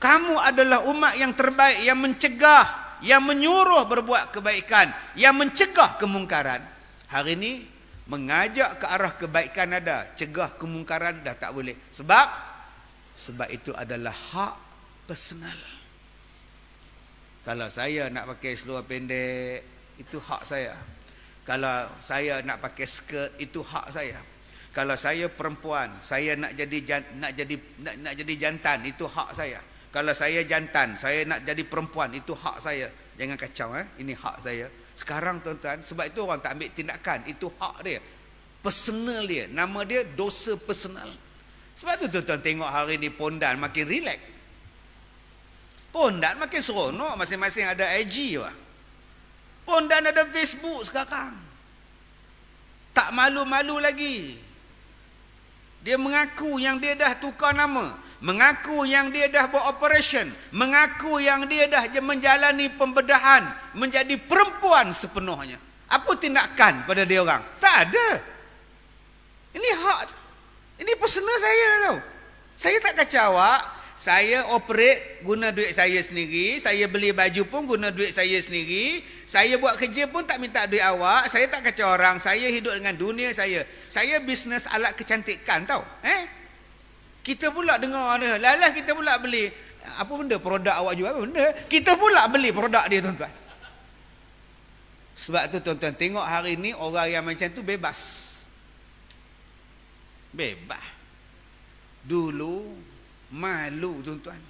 kamu adalah umat yang terbaik yang mencegah yang menyuruh berbuat kebaikan yang mencegah kemungkaran hari ini mengajak ke arah kebaikan ada cegah kemungkaran dah tak boleh sebab sebab itu adalah hak personal kalau saya nak pakai seluar pendek itu hak saya kalau saya nak pakai skirt itu hak saya kalau saya perempuan saya nak jadi nak jadi nak, nak jadi jantan itu hak saya kalau saya jantan, saya nak jadi perempuan, itu hak saya. Jangan kacau eh. Ini hak saya. Sekarang tuan-tuan, sebab itu orang tak ambil tindakan, itu hak dia. Personal dia. Nama dia dosa personal. Sebab itu tuan-tuan tengok hari ini pondan makin relax. Pondan makin seronok masing-masing ada IG lah. Pondan ada Facebook sekarang. Tak malu-malu lagi. Dia mengaku yang dia dah tukar nama mengaku yang dia dah buat beroperation, mengaku yang dia dah menjalani pembedahan menjadi perempuan sepenuhnya. Apa tindakan pada dia orang? Tak ada. Ini hak ini personal saya tau. Saya tak kacau awak. Saya operate guna duit saya sendiri. Saya beli baju pun guna duit saya sendiri. Saya buat kerja pun tak minta duit awak. Saya tak kacau orang. Saya hidup dengan dunia saya. Saya bisnes alat kecantikan tau. Eh? Kita pula dengar ada lalas kita pula beli apa benda produk awak jual apa benda? Kita pula beli produk dia tuan-tuan. Sebab tu tuan-tuan tengok hari ni orang yang macam tu bebas. Bebas. Dulu malu tuan-tuan.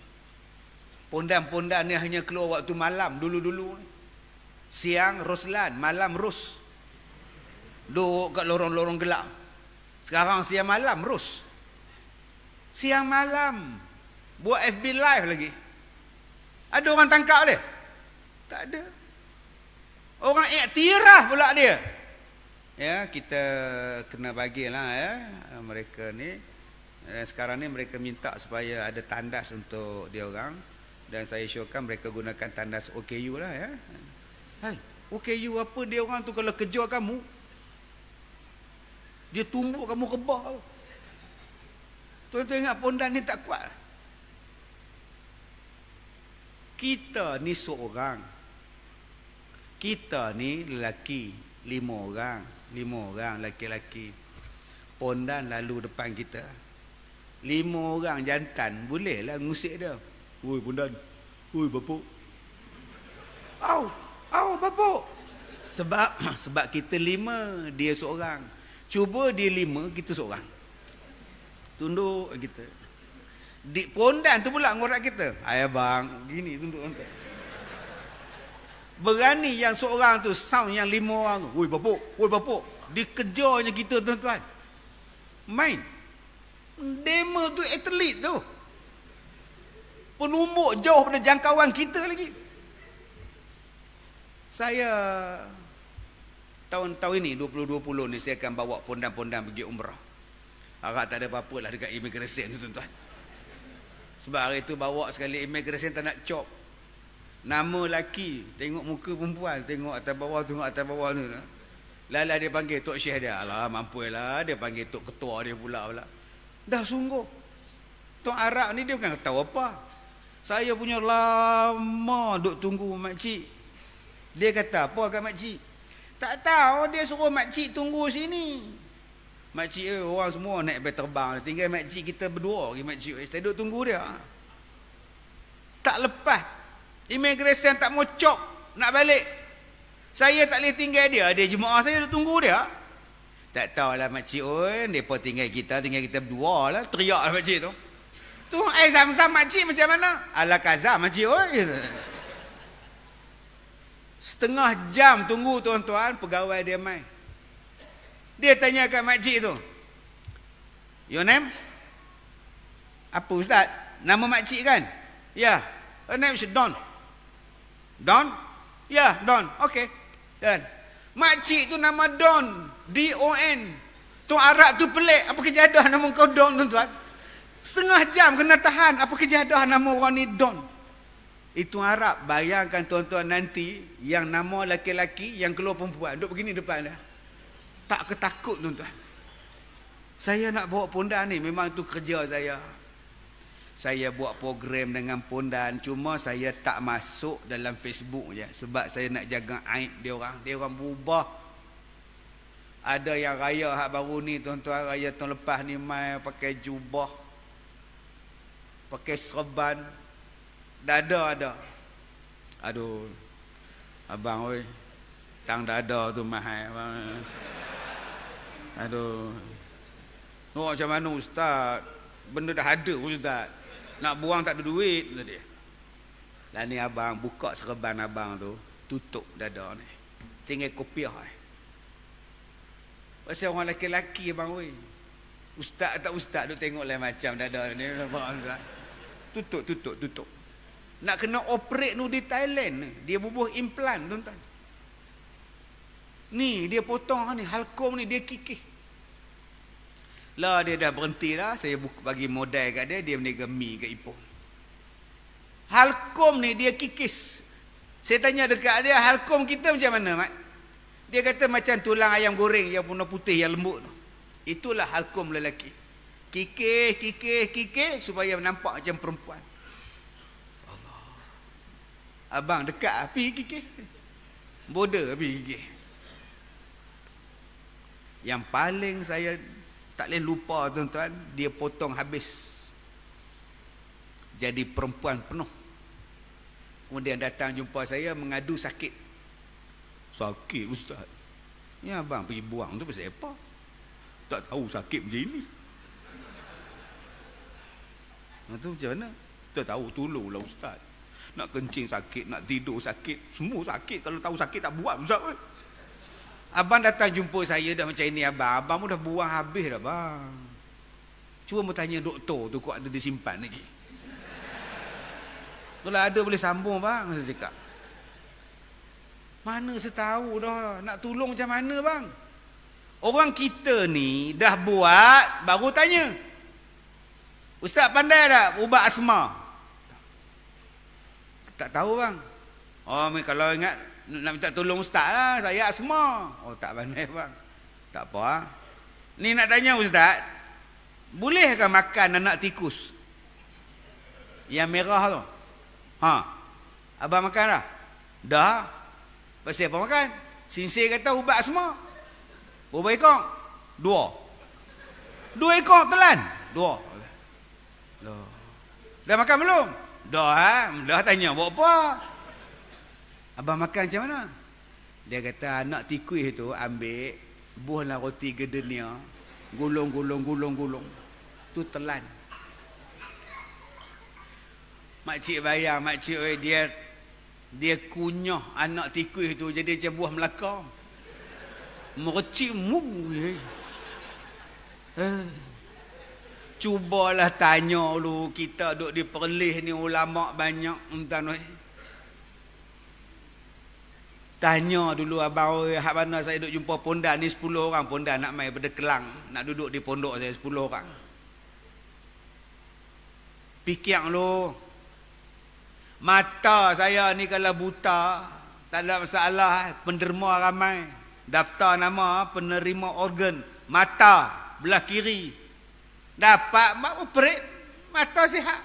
Pondan-pondan ni hanya keluar waktu malam dulu-dulu Siang Roslan, malam Rus. Duduk kat lorong-lorong gelap. Sekarang siang malam Rus. Siang malam Buat FB live lagi Ada orang tangkap dia? Tak ada Orang iktirah pula dia Ya kita kena bagi lah ya mereka ni dan sekarang ni mereka minta supaya ada tandas untuk dia orang dan saya syorkan mereka gunakan tandas OKU lah ya. Hey OKU apa dia orang tu kalau kejar kamu dia tumbuk kamu rebah Tuan, tuan ingat pondan ni tak kuat Kita ni seorang Kita ni lelaki Lima orang Lima orang lelaki-lelaki Pondan lalu depan kita Lima orang jantan Boleh lah ngusik dia Ui pondan Ui bapuk Au Au bapuk Sebab Sebab kita lima Dia seorang Cuba dia lima Kita seorang tunduk kita di pondan tu pula ngorak kita ayah bang gini tunduk tunduk berani yang seorang tu sound yang lima orang woi bapuk woi bapuk dikejarnya kita tuan-tuan main demo tu atlet tu penumbuk jauh pada jangkauan kita lagi saya tahun-tahun ini 2020 ni saya akan bawa pondan-pondan pergi umrah Harap tak ada apa-apa lah dekat immigration tu tuan-tuan. Sebab hari tu bawa sekali immigration tak nak cop. Nama laki, tengok muka perempuan, tengok atas bawah, tengok atas bawah tu. Lala dia panggil Tok Syekh dia. Alah, lah dia panggil Tok Ketua dia pula pula. Dah sungguh. Tok Arab ni dia bukan tahu apa. Saya punya lama duk tunggu makcik. Dia kata, apa kat makcik? Tak tahu, dia suruh makcik tunggu sini. Makcik eh, orang semua naik bay terbang Tinggal makcik kita berdua pergi makcik eh, Saya duduk tunggu dia Tak lepas Immigration tak mau cop Nak balik Saya tak boleh tinggal dia Dia jemaah saya duduk tunggu dia Tak tahulah makcik oi eh, Dia tinggal kita Tinggal kita berdua lah Teriak lah makcik tu Tu air eh, zam-zam makcik macam mana Alakazam kazam makcik oi eh. Setengah jam tunggu tuan-tuan Pegawai dia main dia tanya kat makcik tu Your name? Apa ustaz? Nama makcik kan? Ya Her name is Don Don? Ya Don Okay Dan Makcik tu nama Don D-O-N Tu Arab tu pelik Apa kejadian nama kau Don tuan-tuan? Setengah jam kena tahan Apa kejadian nama orang ni Don itu Arab, bayangkan tuan-tuan nanti yang nama lelaki-lelaki yang keluar perempuan duduk begini depan dia tak ketakut tuan-tuan. Saya nak bawa pondan ni memang tu kerja saya. Saya buat program dengan pondan cuma saya tak masuk dalam Facebook je sebab saya nak jaga aib dia orang. Dia orang berubah. Ada yang raya hak baru ni tuan-tuan raya tahun lepas ni mai pakai jubah. Pakai serban. Dada ada. Aduh. Abang oi. Tang dada tu mahal. Aduh. Oh, macam mana ustaz? Benda dah ada ustaz. Nak buang tak ada duit tadi. Lah ni abang buka serban abang tu, tutup dada ni. Tinggal kopiah eh. Pasal orang lelaki-lelaki abang weh. Ustaz tak ustaz duk tengok lain macam dada ni abang Tutup tutup tutup. Nak kena operate nu di Thailand ni, dia bubuh implant tuan-tuan. Ni dia potong ni halkom ni dia kikih. Lah dia dah berhenti dah saya bagi modal kat dia dia berniaga gemi ke Ipoh. Halkom ni dia kikis. Saya tanya dekat dia halkom kita macam mana mat? Dia kata macam tulang ayam goreng yang warna putih yang lembut tu. Itulah halkom lelaki. Kikih, kikih, kikih supaya nampak macam perempuan. Abang dekat api kikih. Bodoh api kikih yang paling saya tak boleh lupa tuan-tuan dia potong habis jadi perempuan penuh kemudian datang jumpa saya mengadu sakit sakit ustaz ni ya, abang pergi buang tu pasal apa tak tahu sakit macam ini ha, tu macam mana tak tahu tolonglah ustaz nak kencing sakit nak tidur sakit semua sakit kalau tahu sakit tak buat ustaz Abang datang jumpa saya dah macam ini abang. Abang pun dah buang habis dah bang. Cuba mau tanya doktor tu kok ada disimpan lagi. Kalau ada boleh sambung bang saya cakap. Mana saya tahu dah nak tolong macam mana bang? Orang kita ni dah buat baru tanya. Ustaz pandai tak ubat asma? Tak, tak tahu bang. Oh, kalau ingat nak minta tolong ustaz lah saya asma oh tak pandai bang tak apa ah. ni nak tanya ustaz bolehkah makan anak tikus yang merah tu ha abang makan dah dah pasal apa makan sinsir kata ubat asma berapa ekor dua dua ekor telan dua Loh. dah makan belum dah ha? dah tanya buat apa Abang makan macam mana? Dia kata anak tikuih tu ambil buahlah roti gedenia, gulung-gulung-gulung-gulung. Tu telan. Mak cik bayang, mak cik dia dia kunyah anak tikuih tu jadi macam buah melaka. Mercik mu. Eh. Cubalah tanya dulu kita duk di Perlis ni ulama banyak entah noh. Eh. Tanya dulu abang oi eh, hak mana saya duk jumpa pondan ni 10 orang pondan nak mai pada Kelang nak duduk di pondok saya 10 orang. Pikir lo. Mata saya ni kalau buta tak ada masalah penderma ramai daftar nama penerima organ mata belah kiri dapat operate mata sihat.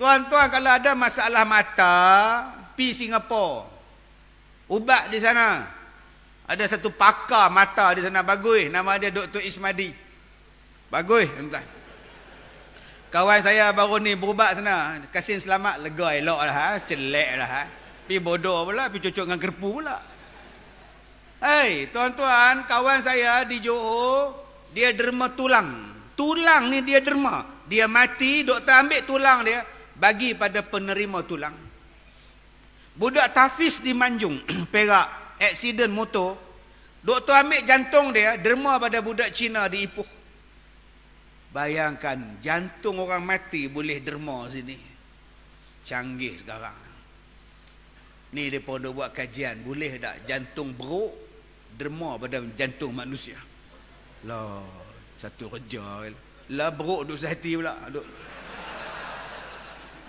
Tuan-tuan kalau ada masalah mata pi Singapura ubat di sana. Ada satu pakar mata di sana bagus nama dia Dr. Ismadi. Bagus tuan. Kawan saya baru ni berubat sana. Kasih selamat lega eloklah, ha. celaklah. Ha? Pi bodoh pula, pi cucuk dengan kerpu pula. Hei, tuan-tuan, kawan saya di Johor, dia derma tulang. Tulang ni dia derma. Dia mati, doktor ambil tulang dia, bagi pada penerima tulang. Budak tafis di Manjung Perak Aksiden motor Doktor ambil jantung dia Derma pada budak Cina di Ipoh Bayangkan Jantung orang mati boleh derma sini Canggih sekarang Ni dia pun dah buat kajian Boleh tak jantung beruk Derma pada jantung manusia Lah Satu kerja Lah beruk duduk sehati pula Duduk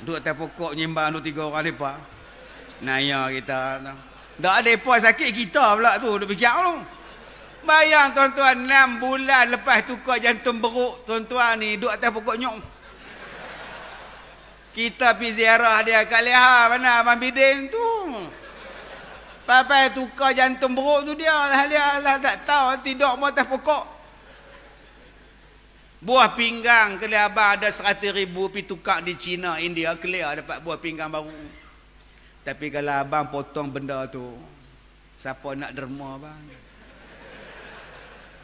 Duduk atas pokok nyimbang Duduk tiga orang lepas Naya kita tu. Tak ada puas sakit kita pula tu duk fikir tu. Bayang tuan-tuan 6 bulan lepas tukar jantung beruk tuan-tuan ni duk atas pokok nyok. Kita pi ziarah dia kat Leha mana Abang Bidin tu. Papai tukar jantung beruk tu dia lah dia lah tak tahu tidur mau atas pokok. Buah pinggang kelihatan ada 100 ribu pergi tukar di China, India. Kelihatan dapat buah pinggang baru. Tapi kalau abang potong benda tu, siapa nak derma abang?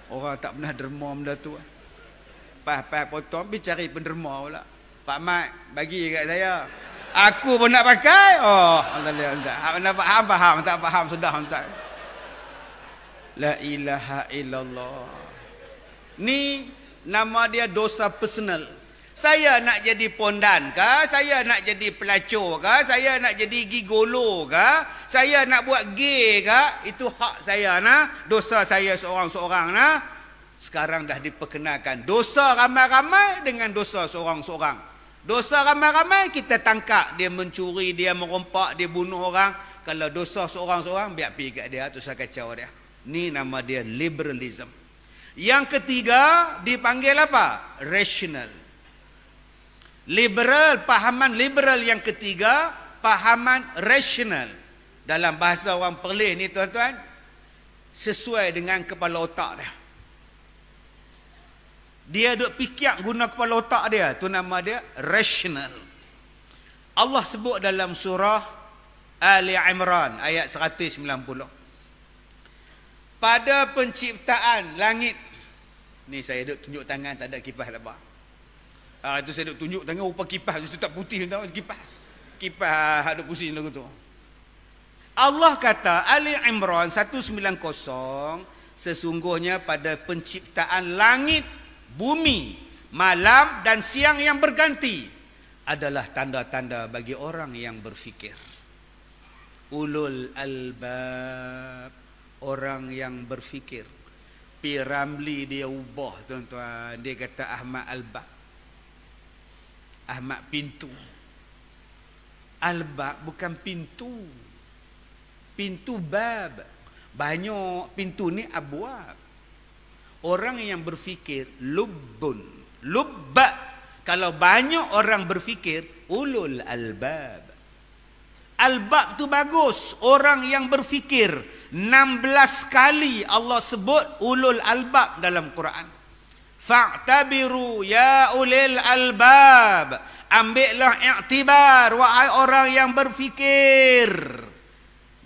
Orang tak pernah derma benda tu. Pas-pas potong, pergi cari penderma pula. Pak Mat, bagi kat saya. Aku pun nak pakai. Oh, Alhamdulillah. Nak faham, faham. Tak faham, sudah. Tak. La ilaha illallah. Ni nama dia dosa personal. Saya nak jadi pondan ke? Saya nak jadi pelacur ke? Saya nak jadi gigolo ke? Saya nak buat gay ke? Itu hak saya nah. Dosa saya seorang-seorang nah. Sekarang dah diperkenalkan dosa ramai-ramai dengan dosa seorang-seorang. Dosa ramai-ramai kita tangkap dia mencuri, dia merompak, dia bunuh orang. Kalau dosa seorang-seorang biar pergi kat dia tu saya kacau dia. Ni nama dia liberalism. Yang ketiga dipanggil apa? Rational liberal pahaman liberal yang ketiga pahaman rasional dalam bahasa orang perlis ni tuan-tuan sesuai dengan kepala otak dia dia duk fikir guna kepala otak dia tu nama dia rasional Allah sebut dalam surah Ali Imran ayat 190 pada penciptaan langit ni saya duk tunjuk tangan tak ada kipas lebar Ah ha, tu saya duk tunjuk tangan rupa kipas tu tak putih tahu kipas. Kipas ah, hak duk pusing lagu tu. Allah kata Ali Imran 190 sesungguhnya pada penciptaan langit, bumi, malam dan siang yang berganti adalah tanda-tanda bagi orang yang berfikir. Ulul albab orang yang berfikir. Piramli dia ubah tuan-tuan. Dia kata Ahmad Albab. Ahmad pintu. Albab bukan pintu. Pintu bab. Banyak pintu ni abuab. Orang yang berfikir lubun. Lubba. Kalau banyak orang berfikir ulul albab. Albab tu bagus. Orang yang berfikir 16 kali Allah sebut ulul albab dalam Quran fa'tabiru ya ulil albab ambillah iktibar wahai orang yang berfikir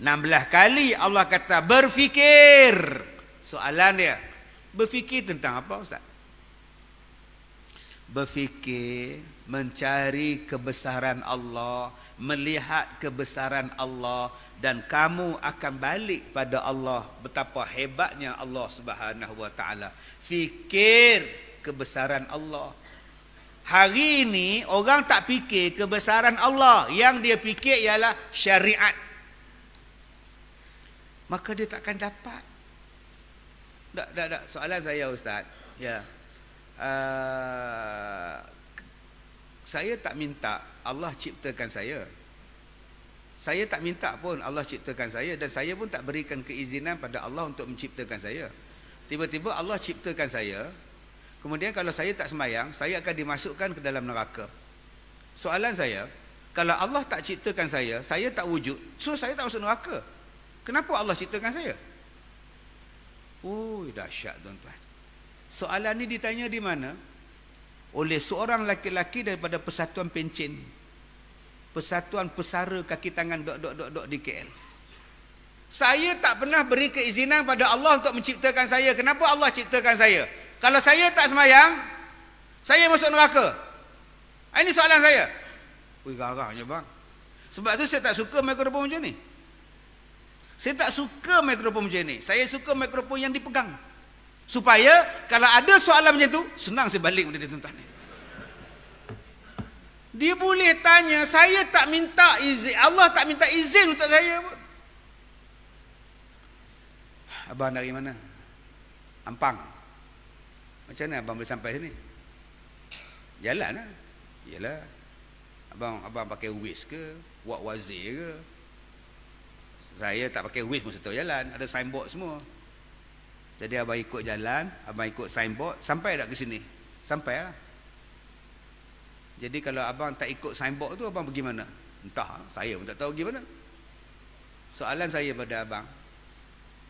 16 kali Allah kata berfikir soalan dia berfikir tentang apa ustaz berfikir mencari kebesaran Allah, melihat kebesaran Allah dan kamu akan balik pada Allah betapa hebatnya Allah Subhanahu Fikir kebesaran Allah. Hari ini orang tak fikir kebesaran Allah, yang dia fikir ialah syariat. Maka dia takkan dapat. Tak tak tak soalan saya ustaz. Ya. Uh, saya tak minta Allah ciptakan saya. Saya tak minta pun Allah ciptakan saya dan saya pun tak berikan keizinan pada Allah untuk menciptakan saya. Tiba-tiba Allah ciptakan saya. Kemudian kalau saya tak semayang, saya akan dimasukkan ke dalam neraka. Soalan saya, kalau Allah tak ciptakan saya, saya tak wujud, so saya tak masuk neraka. Kenapa Allah ciptakan saya? Ui, dahsyat tuan-tuan. Soalan ni ditanya di mana? oleh seorang laki-laki daripada persatuan pencin persatuan pesara kaki tangan dok dok dok dok di KL saya tak pernah beri keizinan pada Allah untuk menciptakan saya kenapa Allah ciptakan saya kalau saya tak semayang saya masuk neraka ah, ini soalan saya Ui, garah bang sebab tu saya tak suka mikrofon macam ni saya tak suka mikrofon macam ni saya suka mikrofon yang dipegang Supaya kalau ada soalan macam tu, senang saya balik benda dia tuan ni. Dia boleh tanya, saya tak minta izin. Allah tak minta izin untuk saya Abang dari mana? Ampang. Macam mana abang boleh sampai sini? Jalan lah. Yalah. Abang, abang pakai wis ke? Wak wazir ke? Saya tak pakai wis pun setelah jalan. Ada signboard semua. Jadi abang ikut jalan, abang ikut signboard, sampai tak ke sini? Sampai lah. Jadi kalau abang tak ikut signboard tu, abang pergi mana? Entah, saya pun tak tahu pergi mana. Soalan saya pada abang,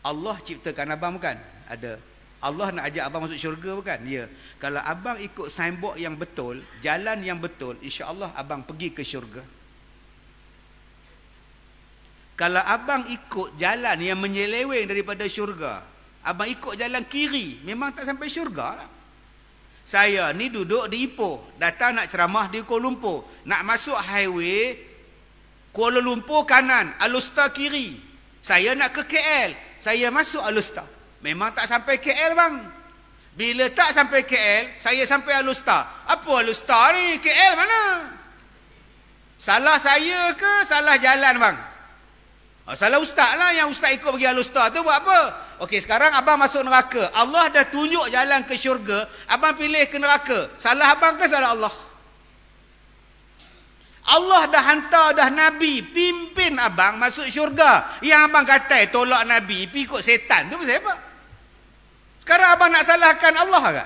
Allah ciptakan abang bukan? Ada. Allah nak ajak abang masuk syurga bukan? Ya. Kalau abang ikut signboard yang betul, jalan yang betul, insya-Allah abang pergi ke syurga. Kalau abang ikut jalan yang menyeleweng daripada syurga, Abang ikut jalan kiri. Memang tak sampai syurga lah. Saya ni duduk di Ipoh. Datang nak ceramah di Kuala Lumpur. Nak masuk highway. Kuala Lumpur kanan. Alusta kiri. Saya nak ke KL. Saya masuk Alusta. Memang tak sampai KL bang. Bila tak sampai KL, saya sampai Alusta. Apa Alusta ni? KL mana? Salah saya ke salah jalan bang? Ah, salah ustaz lah yang ustaz ikut pergi Alusta tu buat apa? Okey, sekarang abang masuk neraka. Allah dah tunjuk jalan ke syurga, abang pilih ke neraka. Salah abang ke salah Allah? Allah dah hantar dah Nabi pimpin abang masuk syurga. Yang abang kata tolak Nabi, pergi ikut setan. Itu pasal apa? Sekarang abang nak salahkan Allah ke?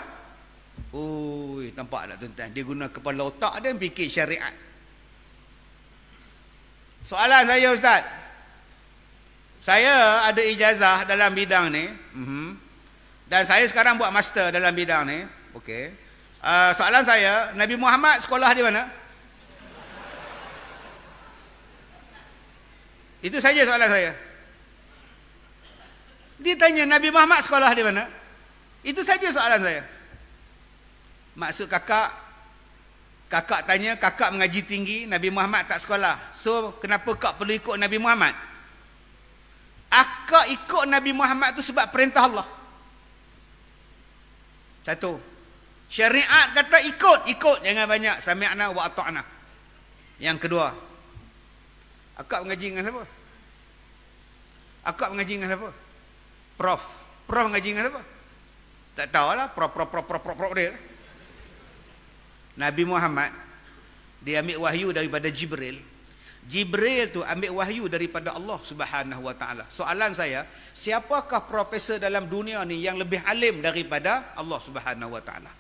Ui, nampak tak tuan-tuan? Dia guna kepala otak dia fikir syariat. Soalan saya Ustaz, saya ada ijazah dalam bidang ni. Mm-hmm. Dan saya sekarang buat master dalam bidang ni. Okey. Uh, soalan saya, Nabi Muhammad sekolah di mana? Itu saja soalan saya. Dia tanya Nabi Muhammad sekolah di mana? Itu saja soalan saya. Maksud kakak kakak tanya kakak mengaji tinggi Nabi Muhammad tak sekolah. So kenapa kak perlu ikut Nabi Muhammad? akak ikut Nabi Muhammad tu sebab perintah Allah. Satu. Syariat kata ikut, ikut jangan banyak sami'na wa ata'na. Yang kedua. Akak mengaji dengan siapa? Akak mengaji dengan siapa? Prof. Prof mengaji dengan siapa? Tak tahulah, prof prof prof prof prof prof dia. Nabi Muhammad dia ambil wahyu daripada Jibril. Jibril tu ambil wahyu daripada Allah Subhanahu Wa Taala. Soalan saya, siapakah profesor dalam dunia ni yang lebih alim daripada Allah Subhanahu Wa Taala?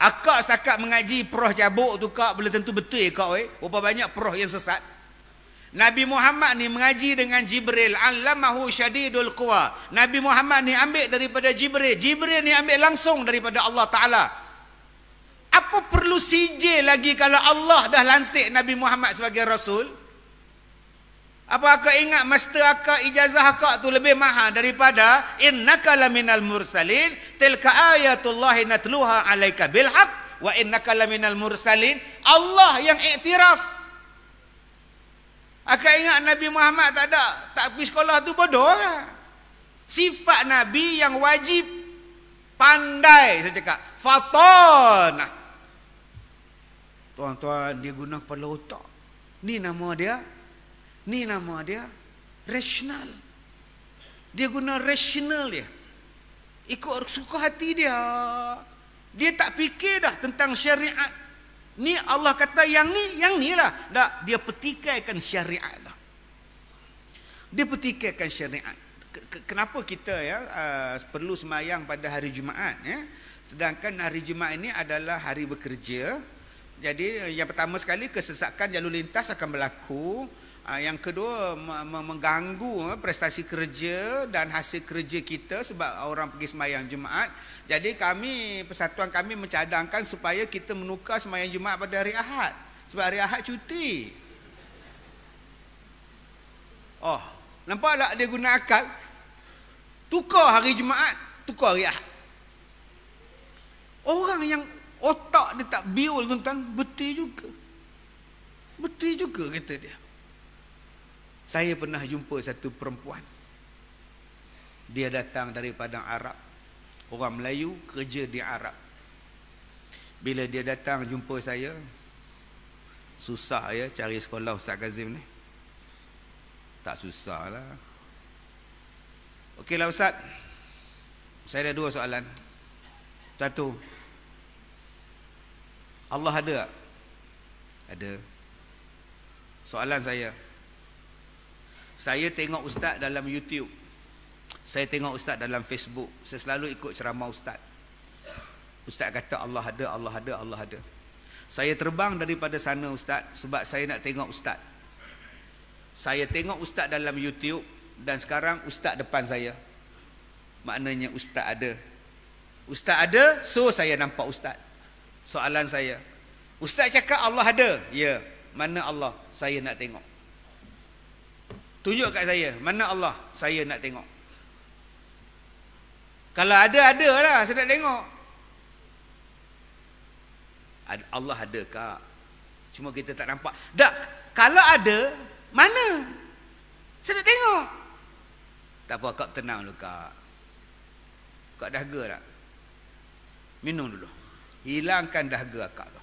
Akak setakat mengaji proh cabuk tu kak boleh tentu betul kak oi. Berapa banyak proh yang sesat. Nabi Muhammad ni mengaji dengan Jibril, allamahu syadidul quwa. Nabi Muhammad ni ambil daripada Jibril. Jibril ni ambil langsung daripada Allah Taala. Apa perlu CJ lagi kalau Allah dah lantik Nabi Muhammad sebagai Rasul? Apa akak ingat master akak ijazah akak tu lebih mahal daripada innaka laminal mursalin tilka ayatullahi natluha alaika bilhaq wa innaka laminal mursalin Allah yang iktiraf Akak ingat Nabi Muhammad tak ada tak pergi sekolah tu bodoh ke? Lah. Sifat Nabi yang wajib pandai saya cakap fatonah Tuan-tuan, dia guna kepala otak. Ni nama dia. Ni nama dia. Rational. Dia guna rational dia. Ikut suka hati dia. Dia tak fikir dah tentang syariat. Ni Allah kata yang ni, yang ni lah. Tak, dia petikaikan syariat dah. Dia petikaikan syariat. Kenapa kita ya uh, perlu semayang pada hari Jumaat ya? Sedangkan hari Jumaat ini adalah hari bekerja, jadi eh, yang pertama sekali kesesakan jalur lintas akan berlaku. Ah, yang kedua mengganggu eh, prestasi kerja dan hasil kerja kita sebab orang pergi semayang Jumaat. Jadi kami, persatuan kami mencadangkan supaya kita menukar semayang Jumaat pada hari Ahad. Sebab hari Ahad cuti. Oh, nampak tak dia guna akal? Tukar hari Jumaat, tukar hari Ahad. Orang yang otak dia tak biul tuan-tuan beti juga beti juga kata dia saya pernah jumpa satu perempuan dia datang daripada Arab orang Melayu kerja di Arab bila dia datang jumpa saya susah ya cari sekolah Ustaz Kazim ni tak susah lah Okeylah Ustaz Saya ada dua soalan Satu Allah ada tak? Ada Soalan saya Saya tengok ustaz dalam YouTube Saya tengok ustaz dalam Facebook Saya selalu ikut ceramah ustaz Ustaz kata Allah ada, Allah ada, Allah ada Saya terbang daripada sana ustaz Sebab saya nak tengok ustaz Saya tengok ustaz dalam YouTube Dan sekarang ustaz depan saya Maknanya ustaz ada Ustaz ada, so saya nampak ustaz soalan saya ustaz cakap Allah ada ya mana Allah saya nak tengok tunjuk kat saya mana Allah saya nak tengok kalau ada ada lah saya nak tengok Allah ada kak cuma kita tak nampak tak kalau ada mana saya nak tengok tak apa kak tenang dulu kak kak dah gerak minum dulu hilangkan dahaga akak tu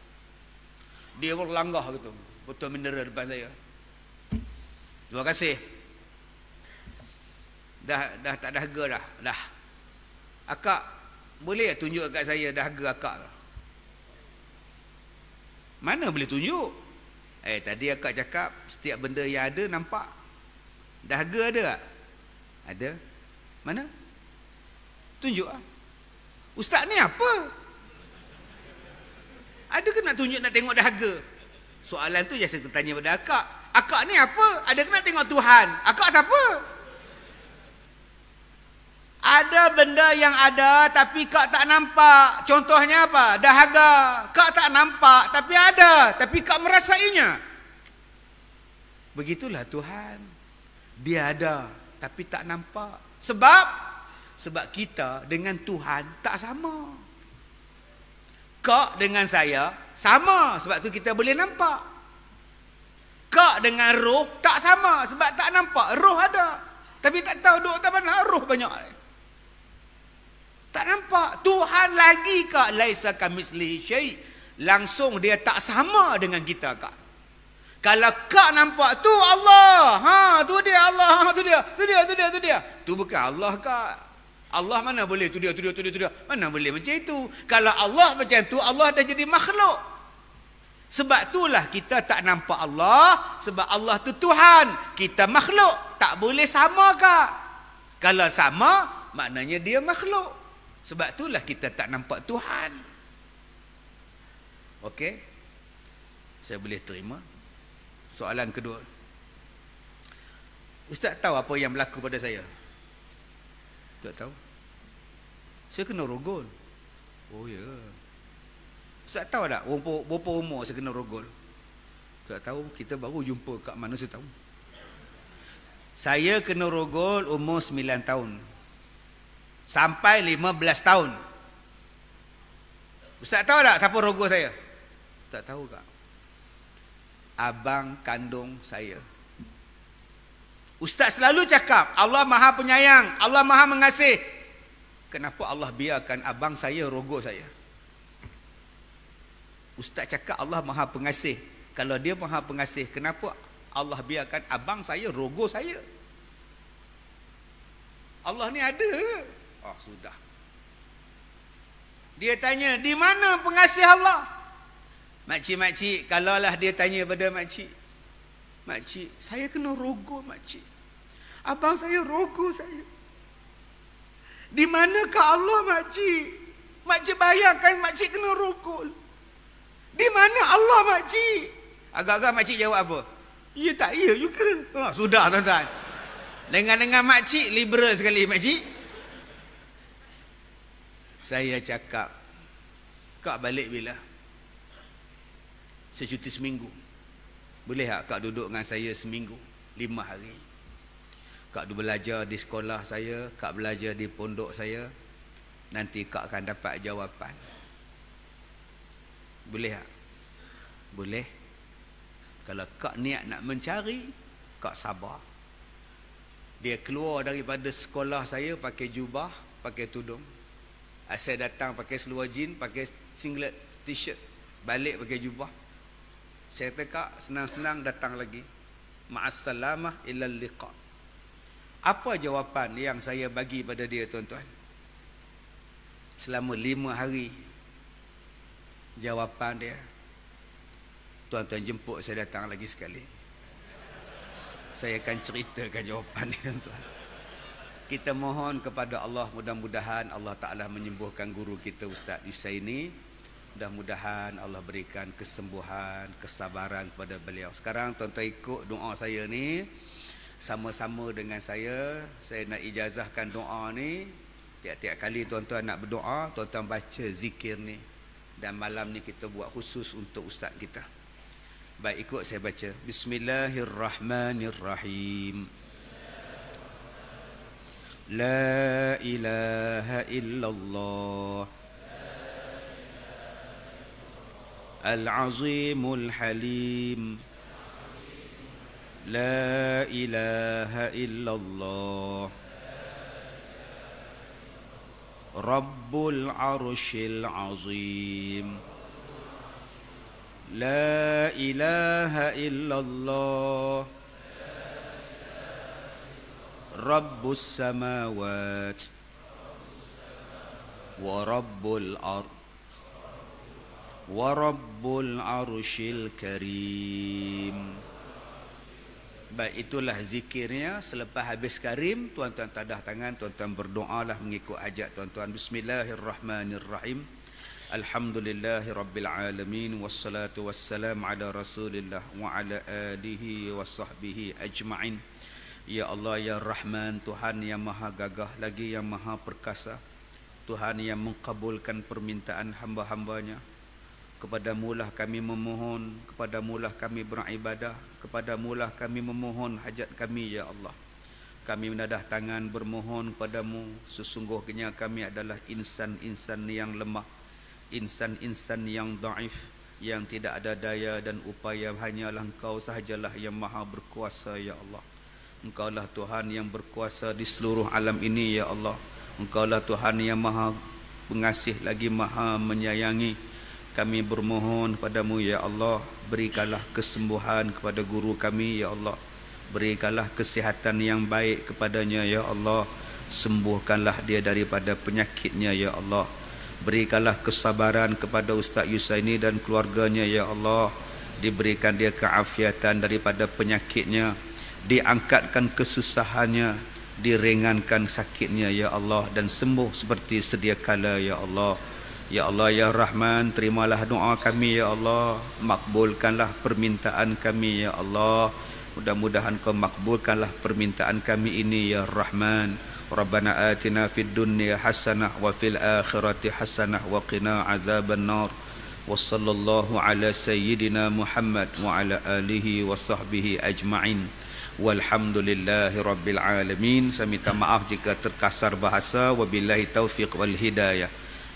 dia pun langgah gitu betul mendera depan saya terima kasih dah dah tak dahaga dah dah akak boleh tunjuk kat saya dahaga akak tu mana boleh tunjuk eh tadi akak cakap setiap benda yang ada nampak dahaga ada tak ada mana tunjuk ah, ustaz ni apa ada ke nak tunjuk nak tengok dahaga soalan tu jasa tu tanya pada akak akak ni apa ada ke nak tengok Tuhan akak siapa ada benda yang ada tapi kak tak nampak. Contohnya apa? Dahaga. Kak tak nampak tapi ada. Tapi kak merasainya. Begitulah Tuhan. Dia ada tapi tak nampak. Sebab? Sebab kita dengan Tuhan tak sama. Sebab? Kak dengan saya sama sebab tu kita boleh nampak. Kak dengan roh tak sama sebab tak nampak. Roh ada. Tapi tak tahu duduk tak mana roh banyak. Tak nampak. Tuhan lagi kak laisa kamisli syai. Langsung dia tak sama dengan kita kak. Kalau kak nampak tu Allah. Ha tu dia Allah. Ha tu dia. Tu dia tu dia tu dia. Tu bukan Allah kak. Allah mana boleh tuduh tuduh tuduh tuduh mana boleh macam itu kalau Allah macam itu Allah dah jadi makhluk sebab itulah kita tak nampak Allah sebab Allah tu Tuhan kita makhluk tak boleh sama ke kalau sama maknanya dia makhluk sebab itulah kita tak nampak Tuhan okey saya boleh terima soalan kedua ustaz tahu apa yang berlaku pada saya tak tahu. Saya kena rogol. Oh ya. Yeah. Ustaz tahu tak berapa, berapa umur saya kena rogol? Tak tahu. Kita baru jumpa kat mana saya tahu. Saya kena rogol umur 9 tahun. Sampai 15 tahun. Ustaz tahu tak siapa rogol saya? Tak tahu kak. Abang kandung Saya. Ustaz selalu cakap Allah maha penyayang Allah maha mengasih Kenapa Allah biarkan abang saya rogoh saya Ustaz cakap Allah maha pengasih Kalau dia maha pengasih Kenapa Allah biarkan abang saya rogoh saya Allah ni ada Oh sudah Dia tanya Di mana pengasih Allah Makcik-makcik Kalaulah dia tanya pada makcik Makcik, saya kena rogoh makcik. Abang saya rogoh saya. Di manakah Allah makcik? Makcik bayangkan makcik kena rogol. Di mana Allah makcik? Agak-agak makcik jawab apa? Ya tak ya juga. Ha, sudah tuan-tuan. Dengar-dengar makcik liberal sekali makcik. Saya cakap, Kak balik bila? Saya cuti seminggu. Boleh tak kak duduk dengan saya seminggu? Lima hari. Kak du belajar di sekolah saya, kak belajar di pondok saya. Nanti kak akan dapat jawapan. Boleh tak? Boleh. Kalau kak niat nak mencari, kak sabar. Dia keluar daripada sekolah saya pakai jubah, pakai tudung. Saya datang pakai seluar jin, pakai singlet, t-shirt. Balik pakai jubah. Saya kata kak senang-senang datang lagi Ma'assalamah illal liqa Apa jawapan yang saya bagi pada dia tuan-tuan Selama lima hari Jawapan dia Tuan-tuan jemput saya datang lagi sekali Saya akan ceritakan jawapan dia tuan-tuan kita mohon kepada Allah mudah-mudahan Allah Ta'ala menyembuhkan guru kita Ustaz Yusaini Mudah-mudahan Allah berikan kesembuhan, kesabaran kepada beliau. Sekarang tuan-tuan ikut doa saya ni. Sama-sama dengan saya, saya nak ijazahkan doa ni. Tiap-tiap kali tuan-tuan nak berdoa, tuan-tuan baca zikir ni. Dan malam ni kita buat khusus untuk ustaz kita. Baik, ikut saya baca. Bismillahirrahmanirrahim. La ilaha illallah. العظيم الحليم لا إله إلا الله رب العرش العظيم لا إله إلا الله رب السماوات ورب الأرض warabbul arushil karim baik itulah zikirnya selepas habis karim tuan-tuan tadah tangan tuan-tuan berdoalah mengikut ajak tuan-tuan bismillahirrahmanirrahim Alhamdulillahi Rabbil Alamin Wassalatu wassalam ala Rasulillah Wa ala alihi wa ajma'in Ya Allah Ya Rahman Tuhan yang maha gagah lagi yang maha perkasa Tuhan yang mengkabulkan permintaan hamba-hambanya kepada mulah kami memohon kepada mulah kami beribadah kepada mulah kami memohon hajat kami ya Allah kami menadah tangan bermohon padamu sesungguhnya kami adalah insan-insan yang lemah insan-insan yang daif yang tidak ada daya dan upaya hanyalah engkau sahajalah yang maha berkuasa ya Allah engkaulah Tuhan yang berkuasa di seluruh alam ini ya Allah engkaulah Tuhan yang maha pengasih lagi maha menyayangi kami bermohon kepadamu ya Allah berikanlah kesembuhan kepada guru kami ya Allah berikanlah kesihatan yang baik kepadanya ya Allah sembuhkanlah dia daripada penyakitnya ya Allah berikanlah kesabaran kepada Ustaz Yusaini dan keluarganya ya Allah diberikan dia keafiatan daripada penyakitnya diangkatkan kesusahannya diringankan sakitnya ya Allah dan sembuh seperti sedia kala ya Allah Ya Allah ya Rahman terimalah doa kami ya Allah makbulkanlah permintaan kami ya Allah mudah-mudahan kau makbulkanlah permintaan kami ini ya Rahman Rabbana atina fid dunya hasanah wa fil akhirati hasanah wa qina azaban nar wa sallallahu ala sayyidina Muhammad wa ala alihi wa sahbihi ajma'in walhamdulillahi rabbil alamin saya minta maaf jika terkasar bahasa wabillahi taufiq wal hidayah